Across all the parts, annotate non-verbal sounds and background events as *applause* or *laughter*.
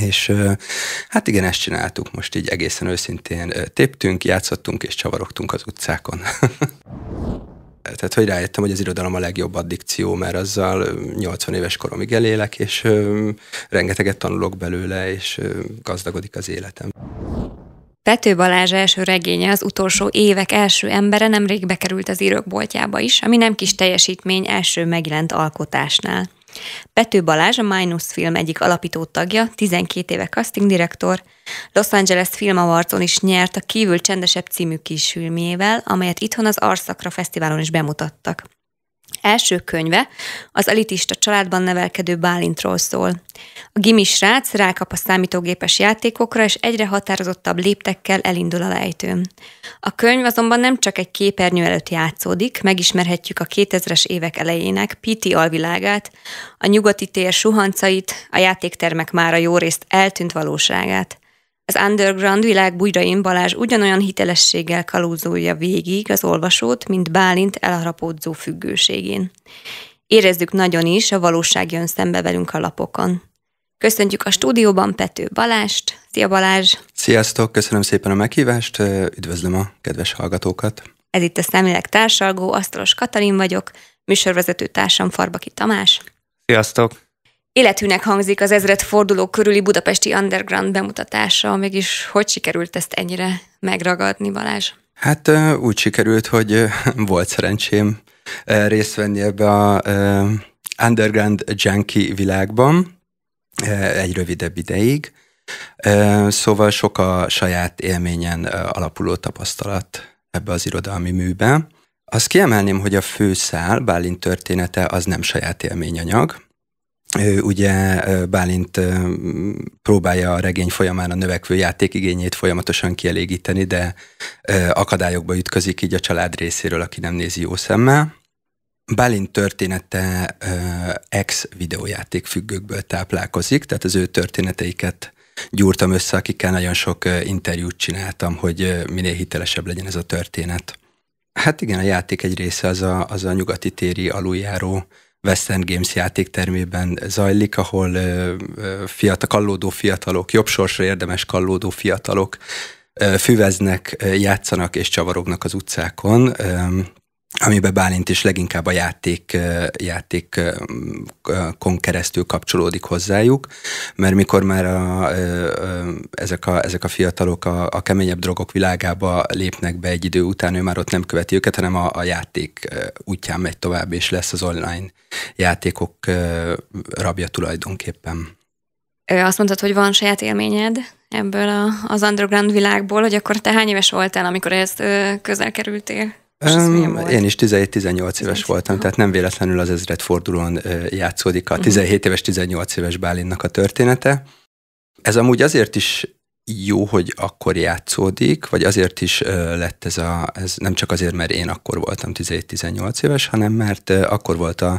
és hát igen, ezt csináltuk most így egészen őszintén. Téptünk, játszottunk és csavarogtunk az utcákon. *laughs* Tehát, hogy rájöttem, hogy az irodalom a legjobb addikció, mert azzal 80 éves koromig elélek, és rengeteget tanulok belőle, és gazdagodik az életem. Pető Balázs első regénye, az utolsó évek első embere nemrég bekerült az írók boltjába is, ami nem kis teljesítmény első megjelent alkotásnál. Pető Balázs, a Minus Film egyik alapító tagja, 12 éve casting direktor, Los Angeles Film Awardson is nyert a Kívül Csendesebb című kisfilmjével, amelyet itthon az Arszakra Fesztiválon is bemutattak. Első könyve az elitista családban nevelkedő Bálintról szól. A gimis srác rákap a számítógépes játékokra, és egyre határozottabb léptekkel elindul a lejtőn. A könyv azonban nem csak egy képernyő előtt játszódik, megismerhetjük a 2000-es évek elejének Piti alvilágát, a nyugati tér suhancait, a játéktermek már a jó részt eltűnt valóságát. Az underground világ Bujrain Balázs ugyanolyan hitelességgel kalózolja végig az olvasót, mint Bálint elharapódzó függőségén. Érezzük nagyon is, a valóság jön szembe velünk a lapokon. Köszöntjük a stúdióban Pető Balást. Szia Balázs! Sziasztok, köszönöm szépen a meghívást, üdvözlöm a kedves hallgatókat. Ez itt a Szemlélek társalgó, Asztalos Katalin vagyok, műsorvezető társam Farbaki Tamás. Sziasztok! Életűnek hangzik az ezret forduló körüli budapesti underground bemutatása, mégis hogy sikerült ezt ennyire megragadni, Balázs? Hát úgy sikerült, hogy volt szerencsém részt venni ebbe a underground junkie világban egy rövidebb ideig, szóval sok a saját élményen alapuló tapasztalat ebbe az irodalmi műbe. Azt kiemelném, hogy a főszál, Bálint története, az nem saját élményanyag, ugye Bálint próbálja a regény folyamán a növekvő játékigényét folyamatosan kielégíteni, de akadályokba ütközik így a család részéről, aki nem nézi jó szemmel. Bálint története ex-videójáték függőkből táplálkozik, tehát az ő történeteiket gyúrtam össze, akikkel nagyon sok interjút csináltam, hogy minél hitelesebb legyen ez a történet. Hát igen, a játék egy része az a, az a nyugati téri aluljáró Western Games játéktermében zajlik, ahol fiatal, kallódó fiatalok, jobb sorsra érdemes kallódó fiatalok füveznek, játszanak és csavarognak az utcákon amiben Bálint is leginkább a játék, játékon keresztül kapcsolódik hozzájuk, mert mikor már a, ezek, a, ezek a fiatalok a, a keményebb drogok világába lépnek be egy idő után, ő már ott nem követi őket, hanem a, a játék útján megy tovább, és lesz az online játékok rabja tulajdonképpen. Azt mondtad, hogy van saját élményed ebből a, az underground világból, hogy akkor te hány éves voltál, amikor ezt közel kerültél? Um, én is 17-18 éves voltam, tehát nem véletlenül az ezredfordulón játszódik a 17 mhm. éves, 18 éves Bálinnak a története. Ez amúgy azért is jó, hogy akkor játszódik, vagy azért is lett ez a, ez nem csak azért, mert én akkor voltam 17-18 éves, hanem mert akkor volt az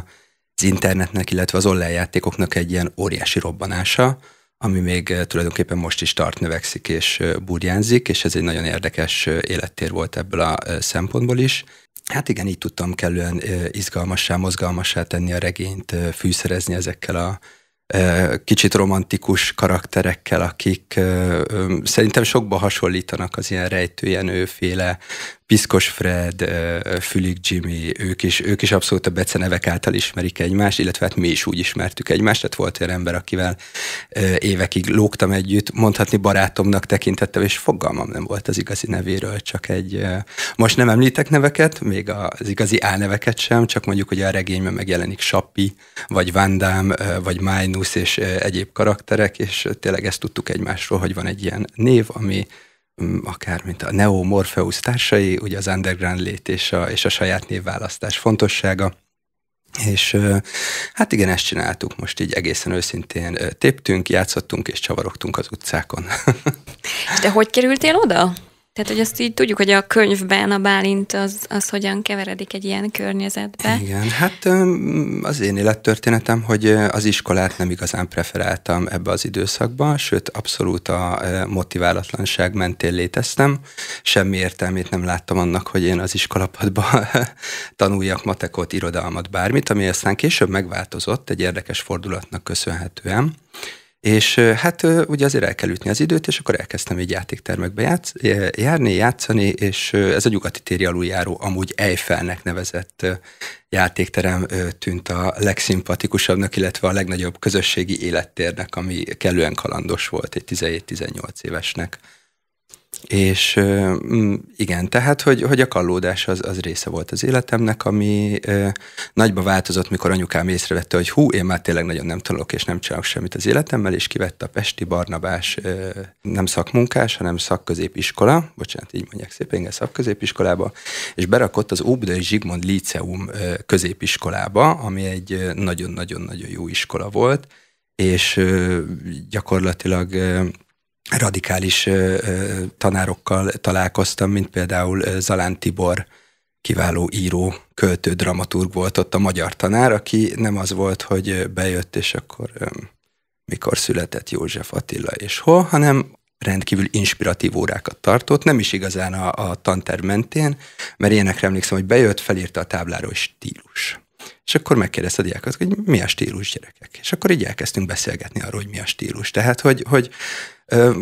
internetnek, illetve az online játékoknak egy ilyen óriási robbanása, ami még eh, tulajdonképpen most is tart, növekszik és eh, burjánzik, és ez egy nagyon érdekes eh, élettér volt ebből a szempontból is. Hát igen, így tudtam kellően izgalmassá, mozgalmassá tenni a regényt, fűszerezni ezekkel a kicsit romantikus karakterekkel, akik szerintem sokba hasonlítanak az ilyen rejtőjenőféle Piszkos Fred, Fülig Jimmy, ők is, ők is abszolút a becenevek által ismerik egymást, illetve hát mi is úgy ismertük egymást, tehát volt olyan ember, akivel évekig lógtam együtt, mondhatni barátomnak tekintettem, és fogalmam nem volt az igazi nevéről, csak egy, most nem említek neveket, még az igazi álneveket sem, csak mondjuk, hogy a regényben megjelenik Sappi, vagy Vandám, vagy Minus, és egyéb karakterek, és tényleg ezt tudtuk egymásról, hogy van egy ilyen név, ami akár mint a Neo Morpheus társai, ugye az underground lét és a, és a saját névválasztás fontossága. És hát igen, ezt csináltuk most így egészen őszintén. Téptünk, játszottunk és csavarogtunk az utcákon. *laughs* És te hogy kerültél oda? Tehát, hogy azt így tudjuk, hogy a könyvben a Bálint az, az hogyan keveredik egy ilyen környezetbe. Igen, hát az én élettörténetem, hogy az iskolát nem igazán preferáltam ebbe az időszakban, sőt, abszolút a motiválatlanság mentén léteztem. Semmi értelmét nem láttam annak, hogy én az iskolapadban *laughs* tanuljak matekot, irodalmat, bármit, ami aztán később megváltozott egy érdekes fordulatnak köszönhetően. És hát ugye azért el kell ütni az időt, és akkor elkezdtem egy játéktermekbe játsz, járni, játszani, és ez a nyugati téri aluljáró amúgy Eifelnek nevezett játékterem tűnt a legszimpatikusabbnak, illetve a legnagyobb közösségi élettérnek, ami kellően kalandos volt egy 17-18 évesnek. És mm, igen, tehát, hogy, hogy a kallódás az, az része volt az életemnek, ami nagyba változott, mikor anyukám észrevette, hogy hú, én már tényleg nagyon nem tanulok, és nem csinálok semmit az életemmel, és kivette a Pesti Barnabás nem szakmunkás, hanem szakközépiskola, bocsánat, így mondják szépen, igen, szakközépiskolába, és berakott az Óbudai Zsigmond Liceum középiskolába, ami egy nagyon-nagyon-nagyon jó iskola volt, és gyakorlatilag radikális tanárokkal találkoztam, mint például Zalán Tibor, kiváló író, költő, dramaturg volt ott a magyar tanár, aki nem az volt, hogy bejött, és akkor mikor született József Attila és hol, hanem rendkívül inspiratív órákat tartott, nem is igazán a, a tanterv mentén, mert ilyenekre emlékszem, hogy bejött, felírta a táblára, stílus és akkor megkérdezte a diákat, hogy mi a stílus gyerekek. És akkor így elkezdtünk beszélgetni arról, hogy mi a stílus. Tehát, hogy, hogy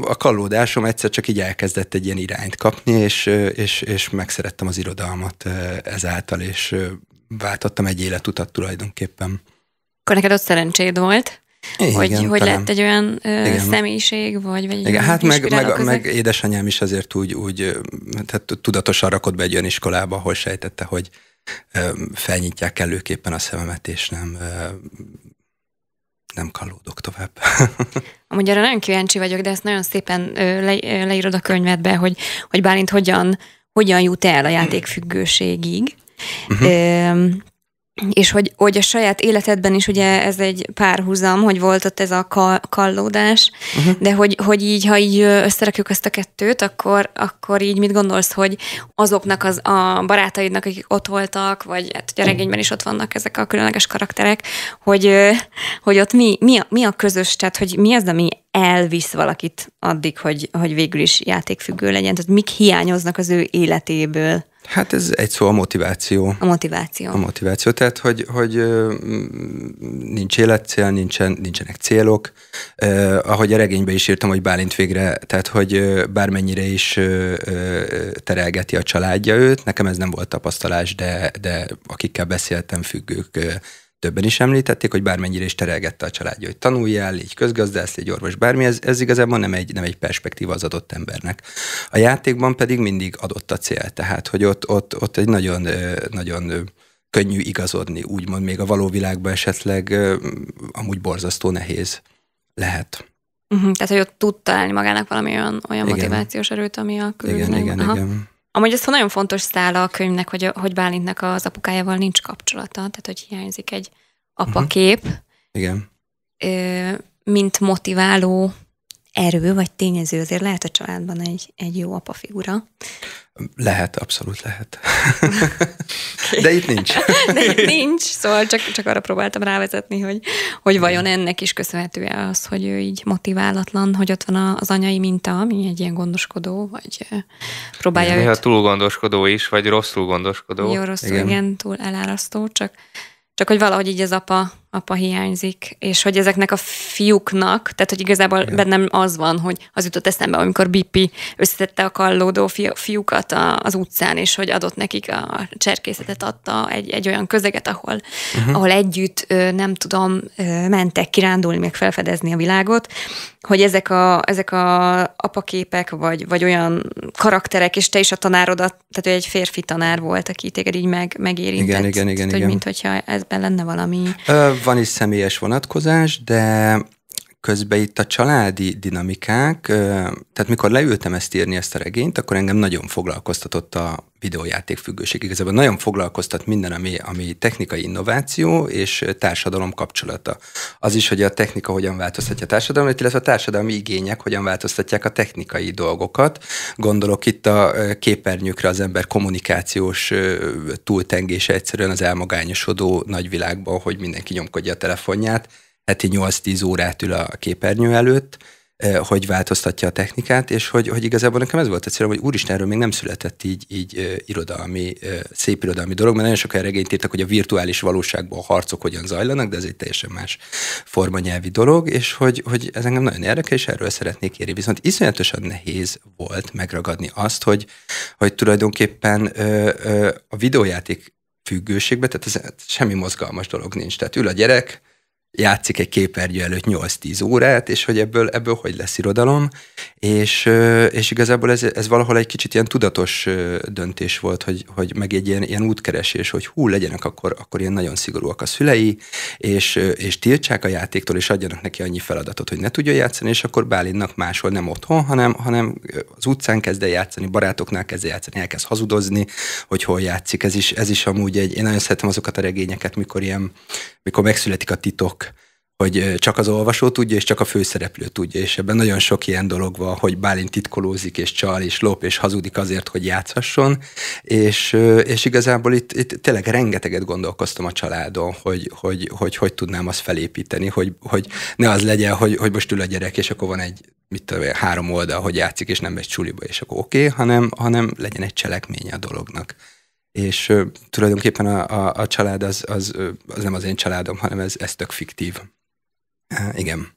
a kallódásom egyszer csak így elkezdett egy ilyen irányt kapni, és, és, és megszerettem az irodalmat ezáltal, és váltottam egy életutat tulajdonképpen. Akkor neked ott szerencséd volt, igen, hogy, hogy lett egy olyan ö, Igen. személyiség, vagy, vagy Igen, hát meg, meg, meg, édesanyám is azért úgy, úgy tehát tudatosan rakott be egy olyan iskolába, ahol sejtette, hogy, felnyitják előképpen a szememet, és nem nem kalódok tovább. *laughs* Amúgy arra nagyon kíváncsi vagyok, de ezt nagyon szépen le, leírod a könyvedbe, hogy, hogy Bálint hogyan, hogyan jut el a hmm. játékfüggőségig. Uh-huh és hogy, hogy a saját életedben is ugye ez egy párhuzam, hogy volt ott ez a kallódás, uh-huh. de hogy, hogy így, ha így összerakjuk ezt a kettőt, akkor, akkor így mit gondolsz, hogy azoknak az, a barátaidnak, akik ott voltak, vagy hát ugye a regényben is ott vannak ezek a különleges karakterek, hogy, hogy ott mi, mi, a, mi a közös, tehát hogy mi az, ami elvisz valakit addig, hogy, hogy végül is játékfüggő legyen, tehát mik hiányoznak az ő életéből? Hát ez egy szó a motiváció. A motiváció. A motiváció, tehát hogy, hogy mm, nincs életcél, nincsen, nincsenek célok. Eh, ahogy a regényben is írtam, hogy Bálint végre, tehát hogy bármennyire is eh, terelgeti a családja őt, nekem ez nem volt tapasztalás, de, de akikkel beszéltem, függők, többen is említették, hogy bármennyire is terelgette a családja, hogy tanuljál, így közgazdász, egy orvos, bármi, ez, ez igazából nem egy, nem egy perspektíva az adott embernek. A játékban pedig mindig adott a cél, tehát hogy ott, ott, ott egy nagyon, nagyon könnyű igazodni, úgymond még a való világban esetleg amúgy borzasztó nehéz lehet. Uh-huh, tehát, hogy ott tud találni magának valami olyan, olyan motivációs erőt, ami a külön. Igen, igen, Aha. igen. Amúgy ez nagyon fontos szála a könyvnek, hogy, hogy Bálintnak az apukájával nincs kapcsolata, tehát hogy hiányzik egy apakép. Uh-huh. Igen. Ö, mint motiváló erő vagy tényező, azért lehet a családban egy, egy jó apa figura. Lehet, abszolút lehet. *laughs* De itt nincs. *laughs* De itt nincs, szóval csak, csak arra próbáltam rávezetni, hogy, hogy vajon ennek is köszönhető -e az, hogy ő így motiválatlan, hogy ott van az anyai minta, ami egy ilyen gondoskodó, vagy próbálja igen, őt... túl gondoskodó is, vagy rosszul gondoskodó. Jó, rosszul, igen, igen túl elárasztó, csak, csak hogy valahogy így az apa apa hiányzik, és hogy ezeknek a fiúknak, tehát hogy igazából Igen. bennem az van, hogy az jutott eszembe, amikor Bipi összetette a kallódó fiúkat a, az utcán, és hogy adott nekik a cserkészetet, adta egy, egy olyan közeget, ahol, uh-huh. ahol együtt, nem tudom, mentek kirándulni, meg felfedezni a világot, hogy ezek a, ezek a apaképek, vagy, vagy olyan karakterek, és te is a tanárodat, tehát ő egy férfi tanár volt, aki téged így meg, megérintett. Igen, igen, igen. Tehát, igen. Hogy mint hogyha ezben lenne valami... Uh, van is személyes vonatkozás, de közben itt a családi dinamikák, tehát mikor leültem ezt írni, ezt a regényt, akkor engem nagyon foglalkoztatott a videójáték függőség. Igazából nagyon foglalkoztat minden, ami, ami technikai innováció és társadalom kapcsolata. Az is, hogy a technika hogyan változtatja a társadalmat, illetve a társadalmi igények hogyan változtatják a technikai dolgokat. Gondolok itt a képernyőkre az ember kommunikációs túltengése egyszerűen az elmagányosodó nagyvilágban, hogy mindenki nyomkodja a telefonját heti 8-10 órát ül a képernyő előtt, hogy változtatja a technikát, és hogy, hogy igazából nekem ez volt a célom, hogy úristen, erről még nem született így, így ö, irodalmi, ö, szép irodalmi dolog, mert nagyon sok olyan regényt írtak, hogy a virtuális valóságban a harcok hogyan zajlanak, de ez egy teljesen más formanyelvi dolog, és hogy, hogy ez engem nagyon érdekel, és erről szeretnék írni. Viszont iszonyatosan nehéz volt megragadni azt, hogy, hogy tulajdonképpen ö, ö, a videójáték függőségbe, tehát ez semmi mozgalmas dolog nincs. Tehát ül a gyerek, játszik egy képernyő előtt 8-10 órát, és hogy ebből, ebből hogy lesz irodalom, és, és igazából ez, ez valahol egy kicsit ilyen tudatos döntés volt, hogy, hogy meg egy ilyen, ilyen útkeresés, hogy hú, legyenek akkor, akkor ilyen nagyon szigorúak a szülei, és, és tiltsák a játéktól, és adjanak neki annyi feladatot, hogy ne tudja játszani, és akkor Bálinnak máshol nem otthon, hanem, hanem az utcán kezd el játszani, barátoknál kezd el játszani, elkezd hazudozni, hogy hol játszik. Ez is, ez is amúgy egy, én nagyon szeretem azokat a regényeket, mikor ilyen, mikor megszületik a titok, hogy csak az olvasó tudja, és csak a főszereplő tudja, és ebben nagyon sok ilyen dolog van, hogy Bálint titkolózik, és csal, és lop, és hazudik azért, hogy játszhasson, és, és igazából itt, itt tényleg rengeteget gondolkoztam a családon, hogy hogy, hogy, hogy tudnám azt felépíteni, hogy, hogy ne az legyen, hogy, hogy most ül a gyerek, és akkor van egy mit tudom, három oldal, hogy játszik, és nem egy csuliba, és akkor oké, okay, hanem, hanem legyen egy cselekménye a dolognak és ö, tulajdonképpen a, a, a család az, az, az nem az én családom, hanem ez, ez tök fiktív. Igen.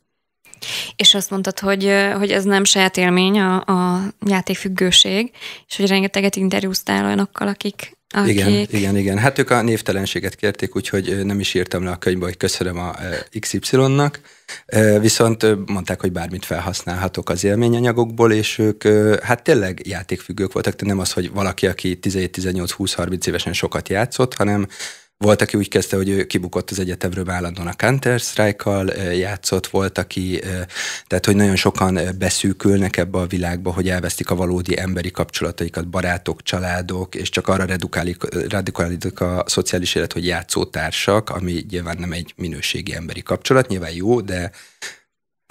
És azt mondtad, hogy, hogy ez nem saját élmény a, a játékfüggőség, és hogy rengeteget interjúztál olyanokkal, akik, akik... Igen, igen, igen. Hát ők a névtelenséget kérték, úgyhogy nem is írtam le a könyvbe, hogy köszönöm a XY-nak, viszont mondták, hogy bármit felhasználhatok az élményanyagokból, és ők hát tényleg játékfüggők voltak, de nem az, hogy valaki, aki 17-18-20-30 évesen sokat játszott, hanem volt, aki úgy kezdte, hogy ő kibukott az egyetemről állandóan a Counter-Strike-kal játszott, volt, aki, tehát hogy nagyon sokan beszűkülnek ebbe a világba, hogy elvesztik a valódi emberi kapcsolataikat, barátok, családok, és csak arra redukálik, a szociális élet, hogy játszótársak, ami nyilván nem egy minőségi emberi kapcsolat, nyilván jó, de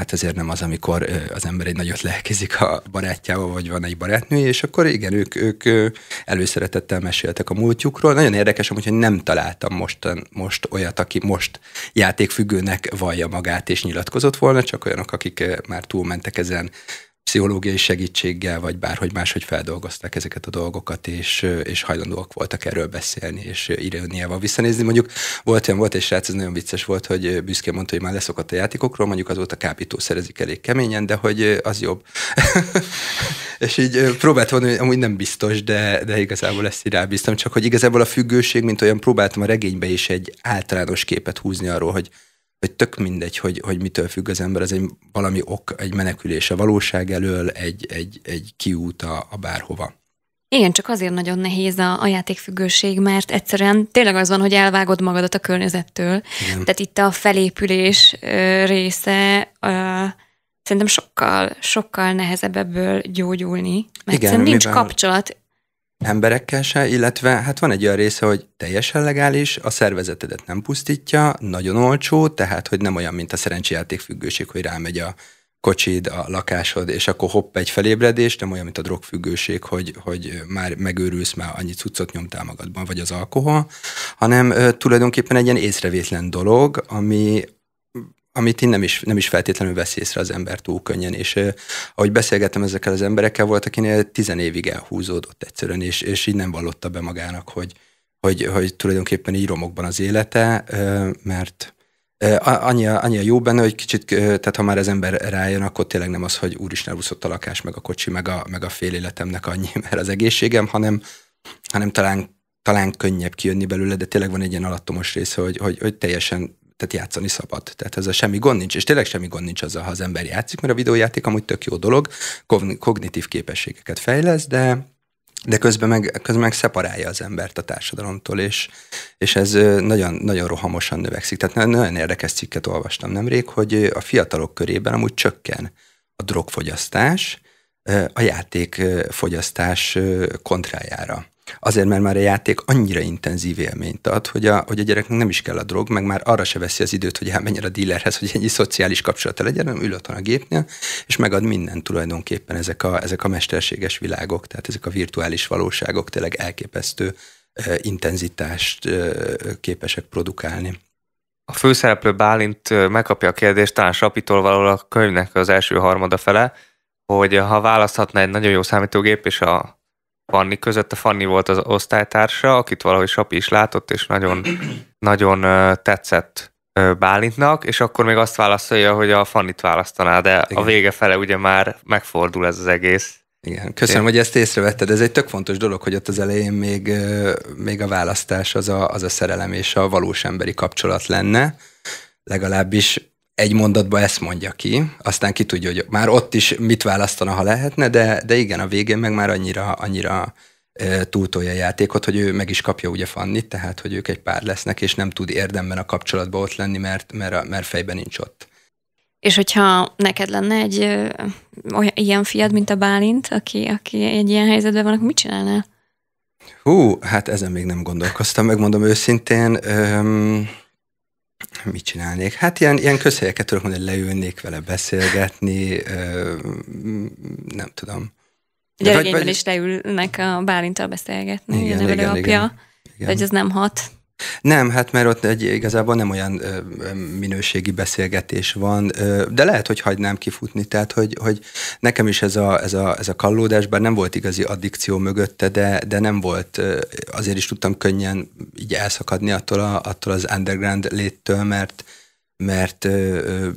hát azért nem az, amikor az ember egy nagyot lelkizik a barátjával, vagy van egy barátnője, és akkor igen, ők, ők előszeretettel meséltek a múltjukról. Nagyon érdekes, amúgy, hogy nem találtam most, most olyat, aki most játékfüggőnek vallja magát és nyilatkozott volna, csak olyanok, akik már túlmentek ezen pszichológiai segítséggel, vagy bárhogy máshogy feldolgozták ezeket a dolgokat, és, és hajlandóak voltak erről beszélni, és iróniával visszanézni. Mondjuk volt olyan, volt egy srác, ez nagyon vicces volt, hogy büszkén mondta, hogy már leszokott a játékokról, mondjuk azóta szerezik elég keményen, de hogy az jobb. *laughs* és így próbált volna, hogy amúgy nem biztos, de, de igazából ezt így rábíztam, csak hogy igazából a függőség, mint olyan próbáltam a regénybe is egy általános képet húzni arról, hogy hogy tök mindegy, hogy, hogy mitől függ az ember, ez egy valami ok, egy menekülés a valóság elől, egy, egy, egy kiút a, a bárhova. Igen, csak azért nagyon nehéz a, a játékfüggőség, mert egyszerűen tényleg az van, hogy elvágod magadat a környezettől. Igen. Tehát itt a felépülés ö, része ö, szerintem sokkal, sokkal nehezebb ebből gyógyulni, mert Igen, nincs mivel... kapcsolat emberekkel se, illetve hát van egy olyan része, hogy teljesen legális, a szervezetedet nem pusztítja, nagyon olcsó, tehát hogy nem olyan, mint a szerencsejáték függőség, hogy rámegy a kocsid, a lakásod, és akkor hopp egy felébredés, nem olyan, mint a drogfüggőség, hogy, hogy már megőrülsz, már annyit cuccot nyomtál magadban, vagy az alkohol, hanem ö, tulajdonképpen egy ilyen észrevétlen dolog, ami, amit én nem is, nem is feltétlenül vesz észre az ember túl könnyen, és eh, ahogy beszélgettem ezekkel az emberekkel, volt, akinél tizen évig elhúzódott egyszerűen, és, és így nem vallotta be magának, hogy, hogy, hogy tulajdonképpen így romokban az élete, eh, mert eh, annyi a, annyi a jó benne, hogy kicsit, tehát ha már az ember rájön, akkor tényleg nem az, hogy úristen úszott a lakás, meg a kocsi, meg a, meg a fél életemnek annyi, *laughs* mert az egészségem, hanem, hanem talán talán könnyebb kijönni belőle, de tényleg van egy ilyen alattomos része, hogy, hogy, hogy teljesen tehát játszani szabad. Tehát ez a semmi gond nincs, és tényleg semmi gond nincs azzal, ha az ember játszik, mert a videójáték amúgy tök jó dolog, kognitív képességeket fejlesz, de de közben meg, közben meg szeparálja az embert a társadalomtól, és, és ez nagyon, nagyon rohamosan növekszik. Tehát nagyon érdekes cikket olvastam nemrég, hogy a fiatalok körében amúgy csökken a drogfogyasztás, a játékfogyasztás kontrájára. Azért, mert már a játék annyira intenzív élményt ad, hogy a, hogy a gyereknek nem is kell a drog, meg már arra se veszi az időt, hogy elmenjen a dílerhez, hogy ennyi szociális kapcsolata legyen, hanem ül otthon a gépnél, és megad minden tulajdonképpen ezek a, ezek a mesterséges világok, tehát ezek a virtuális valóságok tényleg elképesztő e, intenzitást e, képesek produkálni. A főszereplő Bálint megkapja a kérdést talán Sapitól valahol a könyvnek az első harmada fele, hogy ha választhatna egy nagyon jó számítógép és a Fanni között. A Fanni volt az osztálytársa, akit valahogy Sapi is látott, és nagyon, *clears throat* nagyon tetszett Bálintnak, és akkor még azt válaszolja, hogy a Fannit választaná, de Igen. a vége fele ugye már megfordul ez az egész. Igen, köszönöm, Én... hogy ezt észrevetted. Ez egy tök fontos dolog, hogy ott az elején még, még a választás az a, az a szerelem és a valós emberi kapcsolat lenne. Legalábbis egy mondatba ezt mondja ki, aztán ki tudja, hogy már ott is mit választana, ha lehetne, de, de igen, a végén meg már annyira, annyira túltolja a játékot, hogy ő meg is kapja ugye Fannit, tehát hogy ők egy pár lesznek, és nem tud érdemben a kapcsolatban ott lenni, mert, mert, mert fejben nincs ott. És hogyha neked lenne egy olyan, ilyen fiad, mint a Bálint, aki, aki egy ilyen helyzetben van, akkor mit csinálnál? Hú, hát ezen még nem gondolkoztam, megmondom őszintén. Mit csinálnék? Hát ilyen, ilyen közhelyeket tudok mondani, leülnék vele beszélgetni, ö, nem tudom. vagy... is leülnek a Bálintal beszélgetni, igen, igen, igen, alapja, igen. Vagy ez nem hat. Nem, hát mert ott egy, igazából nem olyan ö, minőségi beszélgetés van, ö, de lehet, hogy hagynám kifutni, tehát hogy, hogy nekem is ez a, ez, a, ez a kallódás, bár nem volt igazi addikció mögötte, de, de nem volt, ö, azért is tudtam könnyen így elszakadni attól, a, attól az underground léttől, mert, mert ö,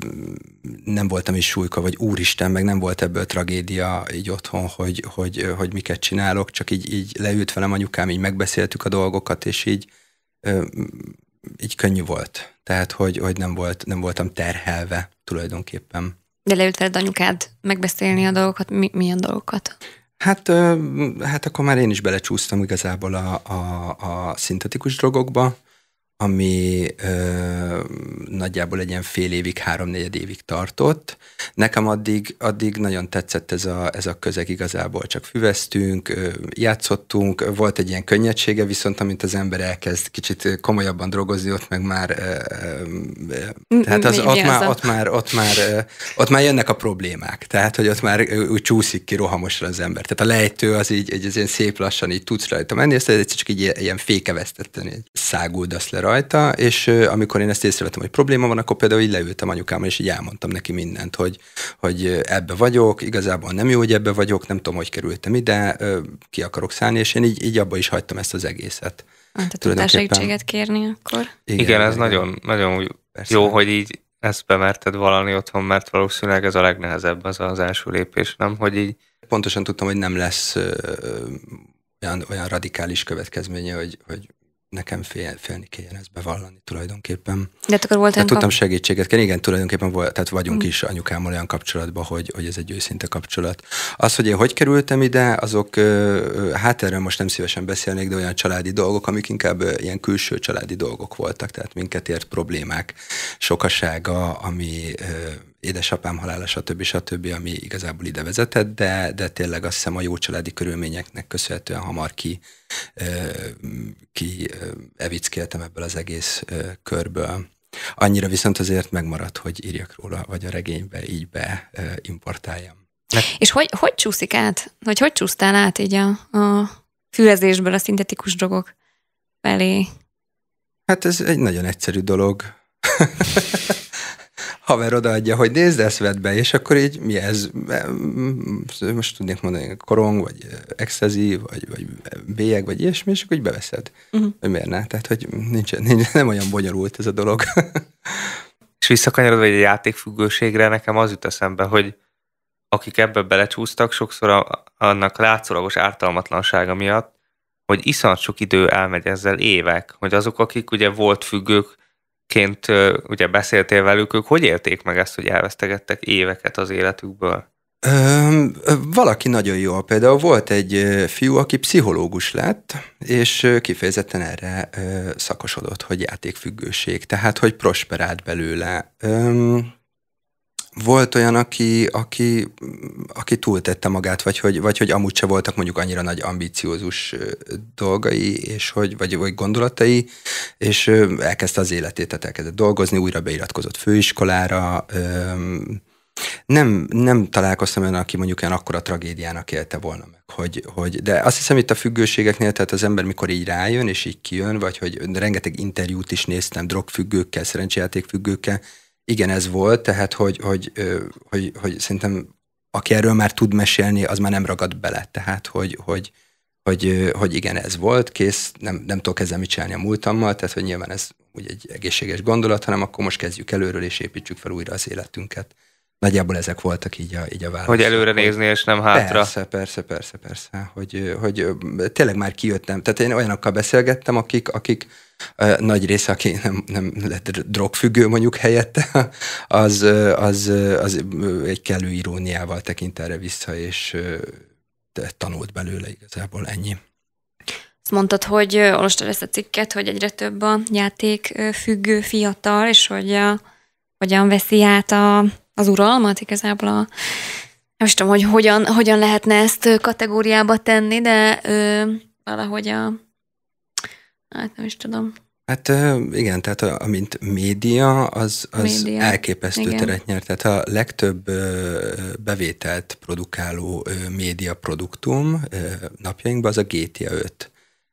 nem voltam is súlyka, vagy úristen, meg nem volt ebből tragédia így otthon, hogy, hogy, hogy miket csinálok, csak így, így leült velem anyukám, így megbeszéltük a dolgokat, és így, így könnyű volt. Tehát, hogy, hogy nem, volt, nem voltam terhelve tulajdonképpen. De leülted anyukád megbeszélni a dolgokat, mi, milyen dolgokat? Hát, hát akkor már én is belecsúsztam igazából a, a, a szintetikus drogokba, ami ö, nagyjából egy ilyen fél évig, három-negyed évig tartott. Nekem addig, addig nagyon tetszett ez a, ez a közeg igazából, csak füvesztünk, ö, játszottunk, volt egy ilyen könnyedsége, viszont amint az ember elkezd kicsit komolyabban drogozni, ott meg már, tehát az, ott, már, ott, már, ott, már, ott már jönnek a problémák, tehát hogy ott már úgy csúszik ki rohamosra az ember. Tehát a lejtő az így, egy, az ilyen szép lassan így tudsz rajta menni, ez csak így ilyen fékevesztetten azt le rajta, és amikor én ezt észrevettem, hogy probléma van, akkor például így leültem anyukámmal, és így elmondtam neki mindent, hogy, hogy ebbe vagyok, igazából nem jó, hogy ebbe vagyok, nem tudom, hogy kerültem ide, ki akarok szállni, és én így, így abba is hagytam ezt az egészet. Ah, te tudtál segítséget kérni akkor? Igen, igen ez igen. nagyon, nagyon Persze. jó, hogy így ezt bemerted valami otthon, mert valószínűleg ez a legnehezebb az az első lépés, nem? Hogy így... Pontosan tudtam, hogy nem lesz olyan, olyan radikális következménye, hogy, hogy nekem fél, félni kelljen ezt bevallani tulajdonképpen. De hát akkor volt hát tudtam segítséget kérni, Igen, tulajdonképpen volt, tehát vagyunk mm. is anyukámmal olyan kapcsolatban, hogy, hogy ez egy őszinte kapcsolat. Az, hogy én hogy kerültem ide, azok, hát erről most nem szívesen beszélnék, de olyan családi dolgok, amik inkább ilyen külső családi dolgok voltak, tehát minket ért problémák sokasága, ami édesapám halála, stb. stb., ami igazából ide vezetett, de, de tényleg azt hiszem a jó családi körülményeknek köszönhetően hamar ki, ki evickéltem ebből az egész körből. Annyira viszont azért megmaradt, hogy írjak róla, vagy a regénybe így beimportáljam. Mert... És hogy, hogy csúszik át? Vagy hogy csúsztál át így a, a fülezésből a szintetikus drogok felé? Hát ez egy nagyon egyszerű dolog. *laughs* haver odaadja, hogy nézd, ezt vedd be, és akkor így mi ez, most tudnék mondani, korong, vagy excezi, vagy, vagy bélyeg, vagy ilyesmi, és akkor így beveszed. Uh-huh. Miért ne? Tehát, hogy nincs, nincs, nem olyan bonyolult ez a dolog. *laughs* és visszakanyarodva egy játékfüggőségre, nekem az jut eszembe, hogy akik ebbe belecsúsztak, sokszor a, annak látszólagos ártalmatlansága miatt, hogy iszonyat sok idő elmegy ezzel évek, hogy azok, akik ugye volt függők, ként ugye beszéltél velük, ők hogy élték meg ezt, hogy elvesztegettek éveket az életükből? Ö, valaki nagyon jó. Például volt egy fiú, aki pszichológus lett, és kifejezetten erre szakosodott, hogy játékfüggőség, tehát hogy prosperált belőle. Ö, volt olyan, aki, aki, aki túltette magát, vagy hogy, vagy hogy amúgy se voltak mondjuk annyira nagy ambiciózus dolgai, és hogy, vagy, vagy gondolatai, és elkezdte az életét, tehát elkezdett dolgozni, újra beiratkozott főiskolára, nem, nem találkoztam olyan, aki mondjuk olyan akkora tragédiának élte volna meg. Hogy, hogy, de azt hiszem itt a függőségeknél, tehát az ember mikor így rájön és így kijön, vagy hogy rengeteg interjút is néztem drogfüggőkkel, szerencsejátékfüggőkkel, igen, ez volt, tehát hogy, hogy, hogy, hogy szerintem aki erről már tud mesélni, az már nem ragad bele. Tehát, hogy, hogy, hogy, hogy igen, ez volt, kész, nem, nem tudok ezzel mit csinálni a múltammal, tehát hogy nyilván ez úgy egy egészséges gondolat, hanem akkor most kezdjük előről és építsük fel újra az életünket. Nagyjából ezek voltak így a, így a válaszok. Hogy előre nézni, és nem hátra. Persze, persze, persze, persze. Hogy, hogy tényleg már kijöttem. Tehát én olyanokkal beszélgettem, akik, akik nagy része, aki nem, nem lett drogfüggő mondjuk helyette, *laughs* az, az, az egy kellő iróniával tekint erre vissza, és tanult belőle igazából ennyi. Azt mondtad, hogy olvastad ezt a cikket, hogy egyre több a játék függő fiatal, és hogy a, hogyan veszi át a az uralmat igazából a, nem tudom, hogy hogyan, hogyan lehetne ezt kategóriába tenni, de ö, valahogy a, hát nem is tudom. Hát igen, tehát amint média, az, az média. elképesztő igen. teret nyert. Tehát a legtöbb bevételt produkáló média produktum napjainkban az a GTA 5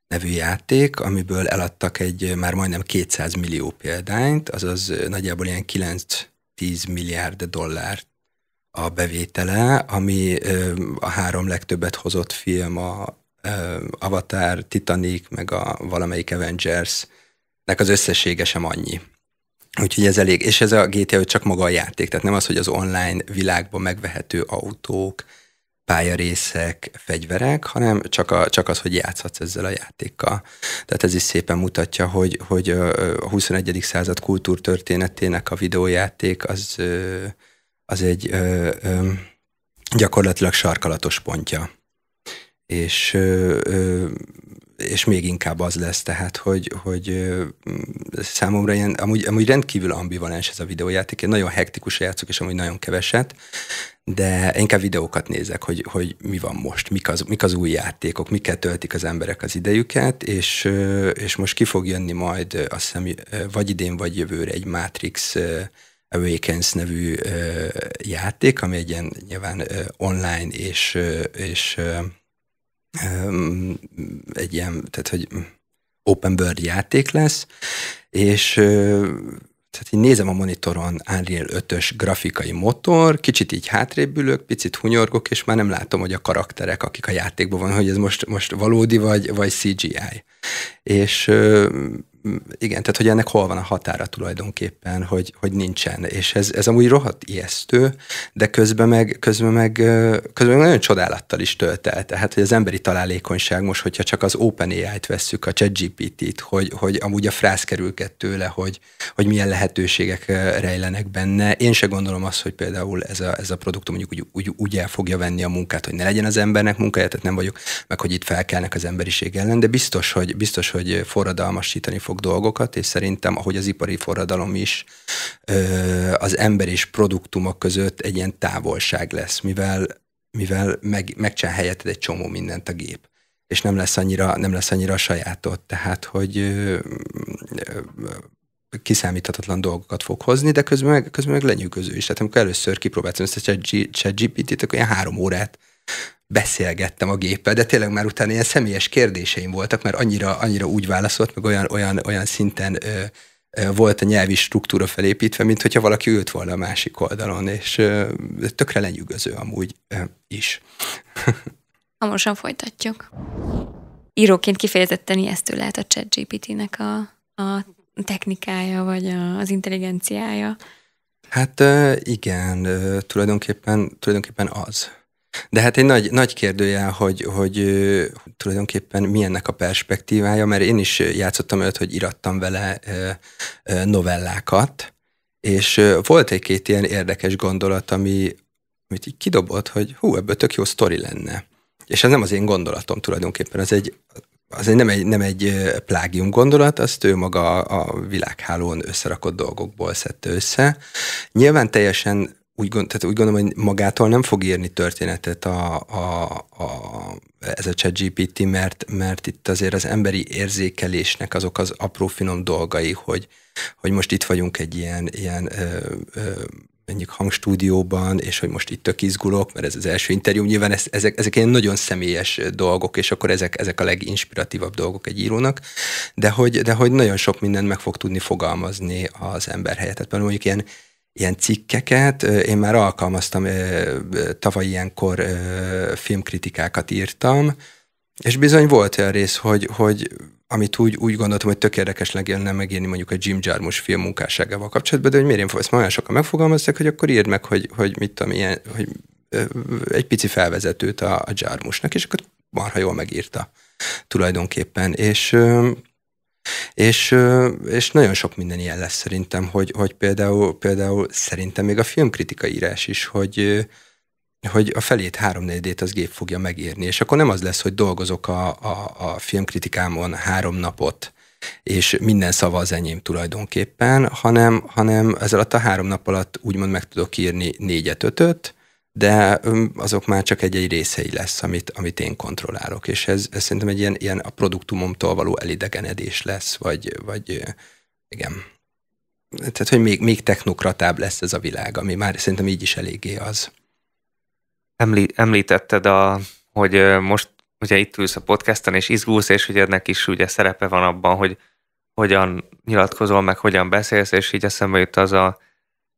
nevű játék, amiből eladtak egy már majdnem 200 millió példányt, azaz nagyjából ilyen 9 10 milliárd dollár a bevétele, ami a három legtöbbet hozott film, a Avatar, Titanic, meg a valamelyik Avengers, nek az összessége sem annyi. Úgyhogy ez elég, és ez a GTA csak maga a játék, tehát nem az, hogy az online világban megvehető autók, pályarészek, fegyverek, hanem csak, a, csak az, hogy játszhatsz ezzel a játékkal. Tehát ez is szépen mutatja, hogy, hogy a 21. század kultúrtörténetének a videójáték az, az egy gyakorlatilag sarkalatos pontja és, és még inkább az lesz, tehát, hogy, hogy számomra ilyen, amúgy, amúgy rendkívül ambivalens ez a videójáték, én nagyon hektikus játszok, és amúgy nagyon keveset, de inkább videókat nézek, hogy, hogy mi van most, mik az, mik az új játékok, mikkel töltik az emberek az idejüket, és, és most ki fog jönni majd, azt hiszem, vagy idén, vagy jövőre egy Matrix Awakens nevű játék, ami egy ilyen nyilván online és, és egy ilyen, tehát hogy open world játék lesz, és tehát így nézem a monitoron Unreal 5-ös grafikai motor, kicsit így hátrébb ülök, picit hunyorgok, és már nem látom, hogy a karakterek, akik a játékban van, hogy ez most, most valódi vagy, vagy CGI. És igen, tehát hogy ennek hol van a határa tulajdonképpen, hogy, hogy nincsen. És ez, ez amúgy rohadt ijesztő, de közben meg, közben meg, közben meg nagyon csodálattal is tölt el. Tehát, hogy az emberi találékonyság most, hogyha csak az OpenAI-t vesszük, a ChatGPT-t, hogy, hogy amúgy a frász kerülket tőle, hogy, hogy milyen lehetőségek rejlenek benne. Én se gondolom azt, hogy például ez a, ez a produktum mondjuk úgy, úgy, úgy el fogja venni a munkát, hogy ne legyen az embernek munkája, tehát nem vagyok, meg hogy itt felkelnek az emberiség ellen, de biztos, hogy, biztos, hogy forradalmasítani fog fog dolgokat, és szerintem, ahogy az ipari forradalom is, az ember és produktumok között egy ilyen távolság lesz, mivel, mivel meg, megcsinál helyetted egy csomó mindent a gép és nem lesz annyira, nem lesz annyira sajátod. Tehát, hogy ö, ö, kiszámíthatatlan dolgokat fog hozni, de közben meg, közben meg lenyűgöző is. Tehát amikor először kipróbáltam ezt a chat GPT-t, akkor ilyen három órát beszélgettem a géppel, de tényleg már utána ilyen személyes kérdéseim voltak, mert annyira, annyira úgy válaszolt, meg olyan, olyan, olyan szinten ö, ö, volt a nyelvi struktúra felépítve, mint hogyha valaki ült volna a másik oldalon, és ö, tökre lenyűgöző amúgy ö, is. *laughs* Hamarosan folytatjuk. Íróként kifejezetten ijesztő lehet a ChatGPT-nek a, a technikája, vagy a, az intelligenciája. Hát igen, tulajdonképpen, tulajdonképpen az. De hát egy nagy, nagy kérdőjel, hogy, hogy tulajdonképpen milyennek a perspektívája, mert én is játszottam őt, hogy irattam vele novellákat, és volt egy-két ilyen érdekes gondolat, ami, amit így kidobott, hogy hú, ebből tök jó sztori lenne. És ez nem az én gondolatom tulajdonképpen, az egy, az egy, nem, egy, nem egy plágium gondolat, azt ő maga a világhálón összerakott dolgokból szedte össze. Nyilván teljesen úgy, gond, tehát úgy gondolom, hogy magától nem fog írni történetet a, a, a, ez a chat GPT, mert, mert itt azért az emberi érzékelésnek azok az apró finom dolgai, hogy, hogy most itt vagyunk egy ilyen, ilyen ö, ö, mondjuk hangstúdióban, és hogy most itt tök izgulok, mert ez az első interjú, nyilván ez, ezek, ezek ilyen nagyon személyes dolgok, és akkor ezek, ezek a leginspiratívabb dolgok egy írónak, de hogy, de hogy nagyon sok mindent meg fog tudni fogalmazni az ember helyett. Tehát mondjuk ilyen ilyen cikkeket. Én már alkalmaztam, tavaly ilyenkor filmkritikákat írtam, és bizony volt olyan rész, hogy, hogy amit úgy, úgy gondoltam, hogy tök érdekes lenne megírni mondjuk a Jim Jarmusch film munkásságával kapcsolatban, de hogy miért én ezt már olyan sokan megfogalmazták, hogy akkor írd meg, hogy, hogy mit tudom, ilyen, hogy egy pici felvezetőt a, a Jarmusnak, és akkor marha jól megírta tulajdonképpen. És és, és nagyon sok minden ilyen lesz szerintem, hogy, hogy például, például szerintem még a filmkritika írás is, hogy, hogy a felét, háromnegyedét az gép fogja megírni, és akkor nem az lesz, hogy dolgozok a, a, a filmkritikámon három napot, és minden szava az enyém tulajdonképpen, hanem, hanem ez alatt a három nap alatt úgymond meg tudok írni négyet, ötöt, de azok már csak egy-egy részei lesz, amit, amit én kontrollálok, és ez, ez szerintem egy ilyen, ilyen a produktumomtól való elidegenedés lesz, vagy, vagy igen. Tehát, hogy még, még technokratább lesz ez a világ, ami már szerintem így is eléggé az. Emli, említetted, a, hogy most ugye itt ülsz a podcasten, és izgulsz, és hogy ennek is ugye szerepe van abban, hogy hogyan nyilatkozol, meg hogyan beszélsz, és így eszembe jut az a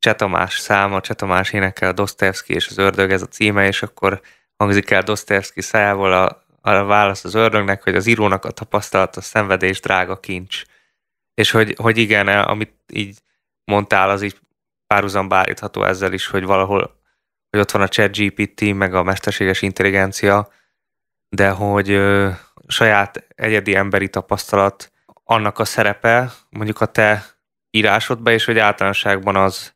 Csetamás száma, Csetamás énekel Dostoevsky és az ördög, ez a címe, és akkor hangzik el Dostoevsky szájából a, a válasz az ördögnek, hogy az írónak a tapasztalat, a szenvedés drága kincs. És hogy, hogy igen, e, amit így mondtál, az így párhuzamba állítható ezzel is, hogy valahol hogy ott van a chat GPT, meg a mesterséges intelligencia, de hogy ö, saját egyedi emberi tapasztalat annak a szerepe, mondjuk a te írásodban és hogy általánosságban az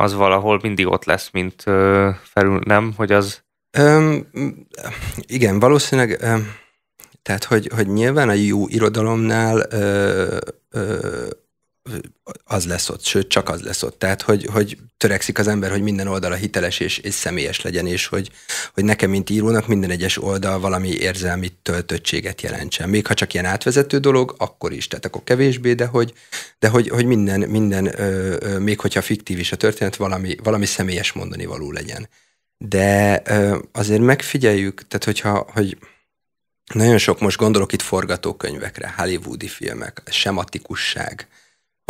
az valahol mindig ott lesz, mint ö, felül, nem? Hogy az... Öm, igen, valószínűleg, öm, tehát hogy, hogy nyilván a jó irodalomnál ö, ö, az lesz ott, sőt, csak az lesz ott. Tehát, hogy, hogy törekszik az ember, hogy minden oldala hiteles és, és személyes legyen, és hogy, hogy nekem, mint írónak minden egyes oldal valami érzelmi töltöttséget jelentsen. Még ha csak ilyen átvezető dolog, akkor is, tehát akkor kevésbé, de hogy, de hogy, hogy minden, minden ö, ö, még hogyha fiktív is a történet, valami, valami személyes mondani való legyen. De ö, azért megfigyeljük, tehát hogyha, hogy nagyon sok most gondolok itt forgatókönyvekre, hollywoodi filmek, sematikusság,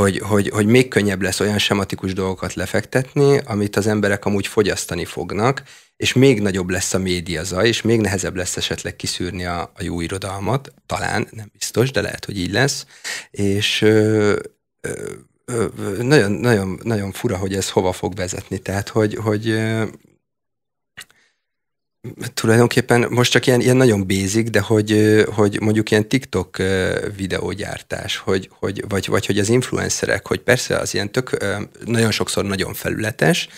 hogy, hogy, hogy még könnyebb lesz olyan sematikus dolgokat lefektetni, amit az emberek amúgy fogyasztani fognak, és még nagyobb lesz a média zaj, és még nehezebb lesz esetleg kiszűrni a, a jó irodalmat, talán, nem biztos, de lehet, hogy így lesz, és ö, ö, nagyon, nagyon, nagyon fura, hogy ez hova fog vezetni, tehát hogy, hogy tulajdonképpen most csak ilyen, ilyen nagyon bézik, de hogy, hogy mondjuk ilyen TikTok videógyártás, hogy, hogy, vagy, vagy hogy az influencerek, hogy persze az ilyen tök nagyon sokszor nagyon felületes,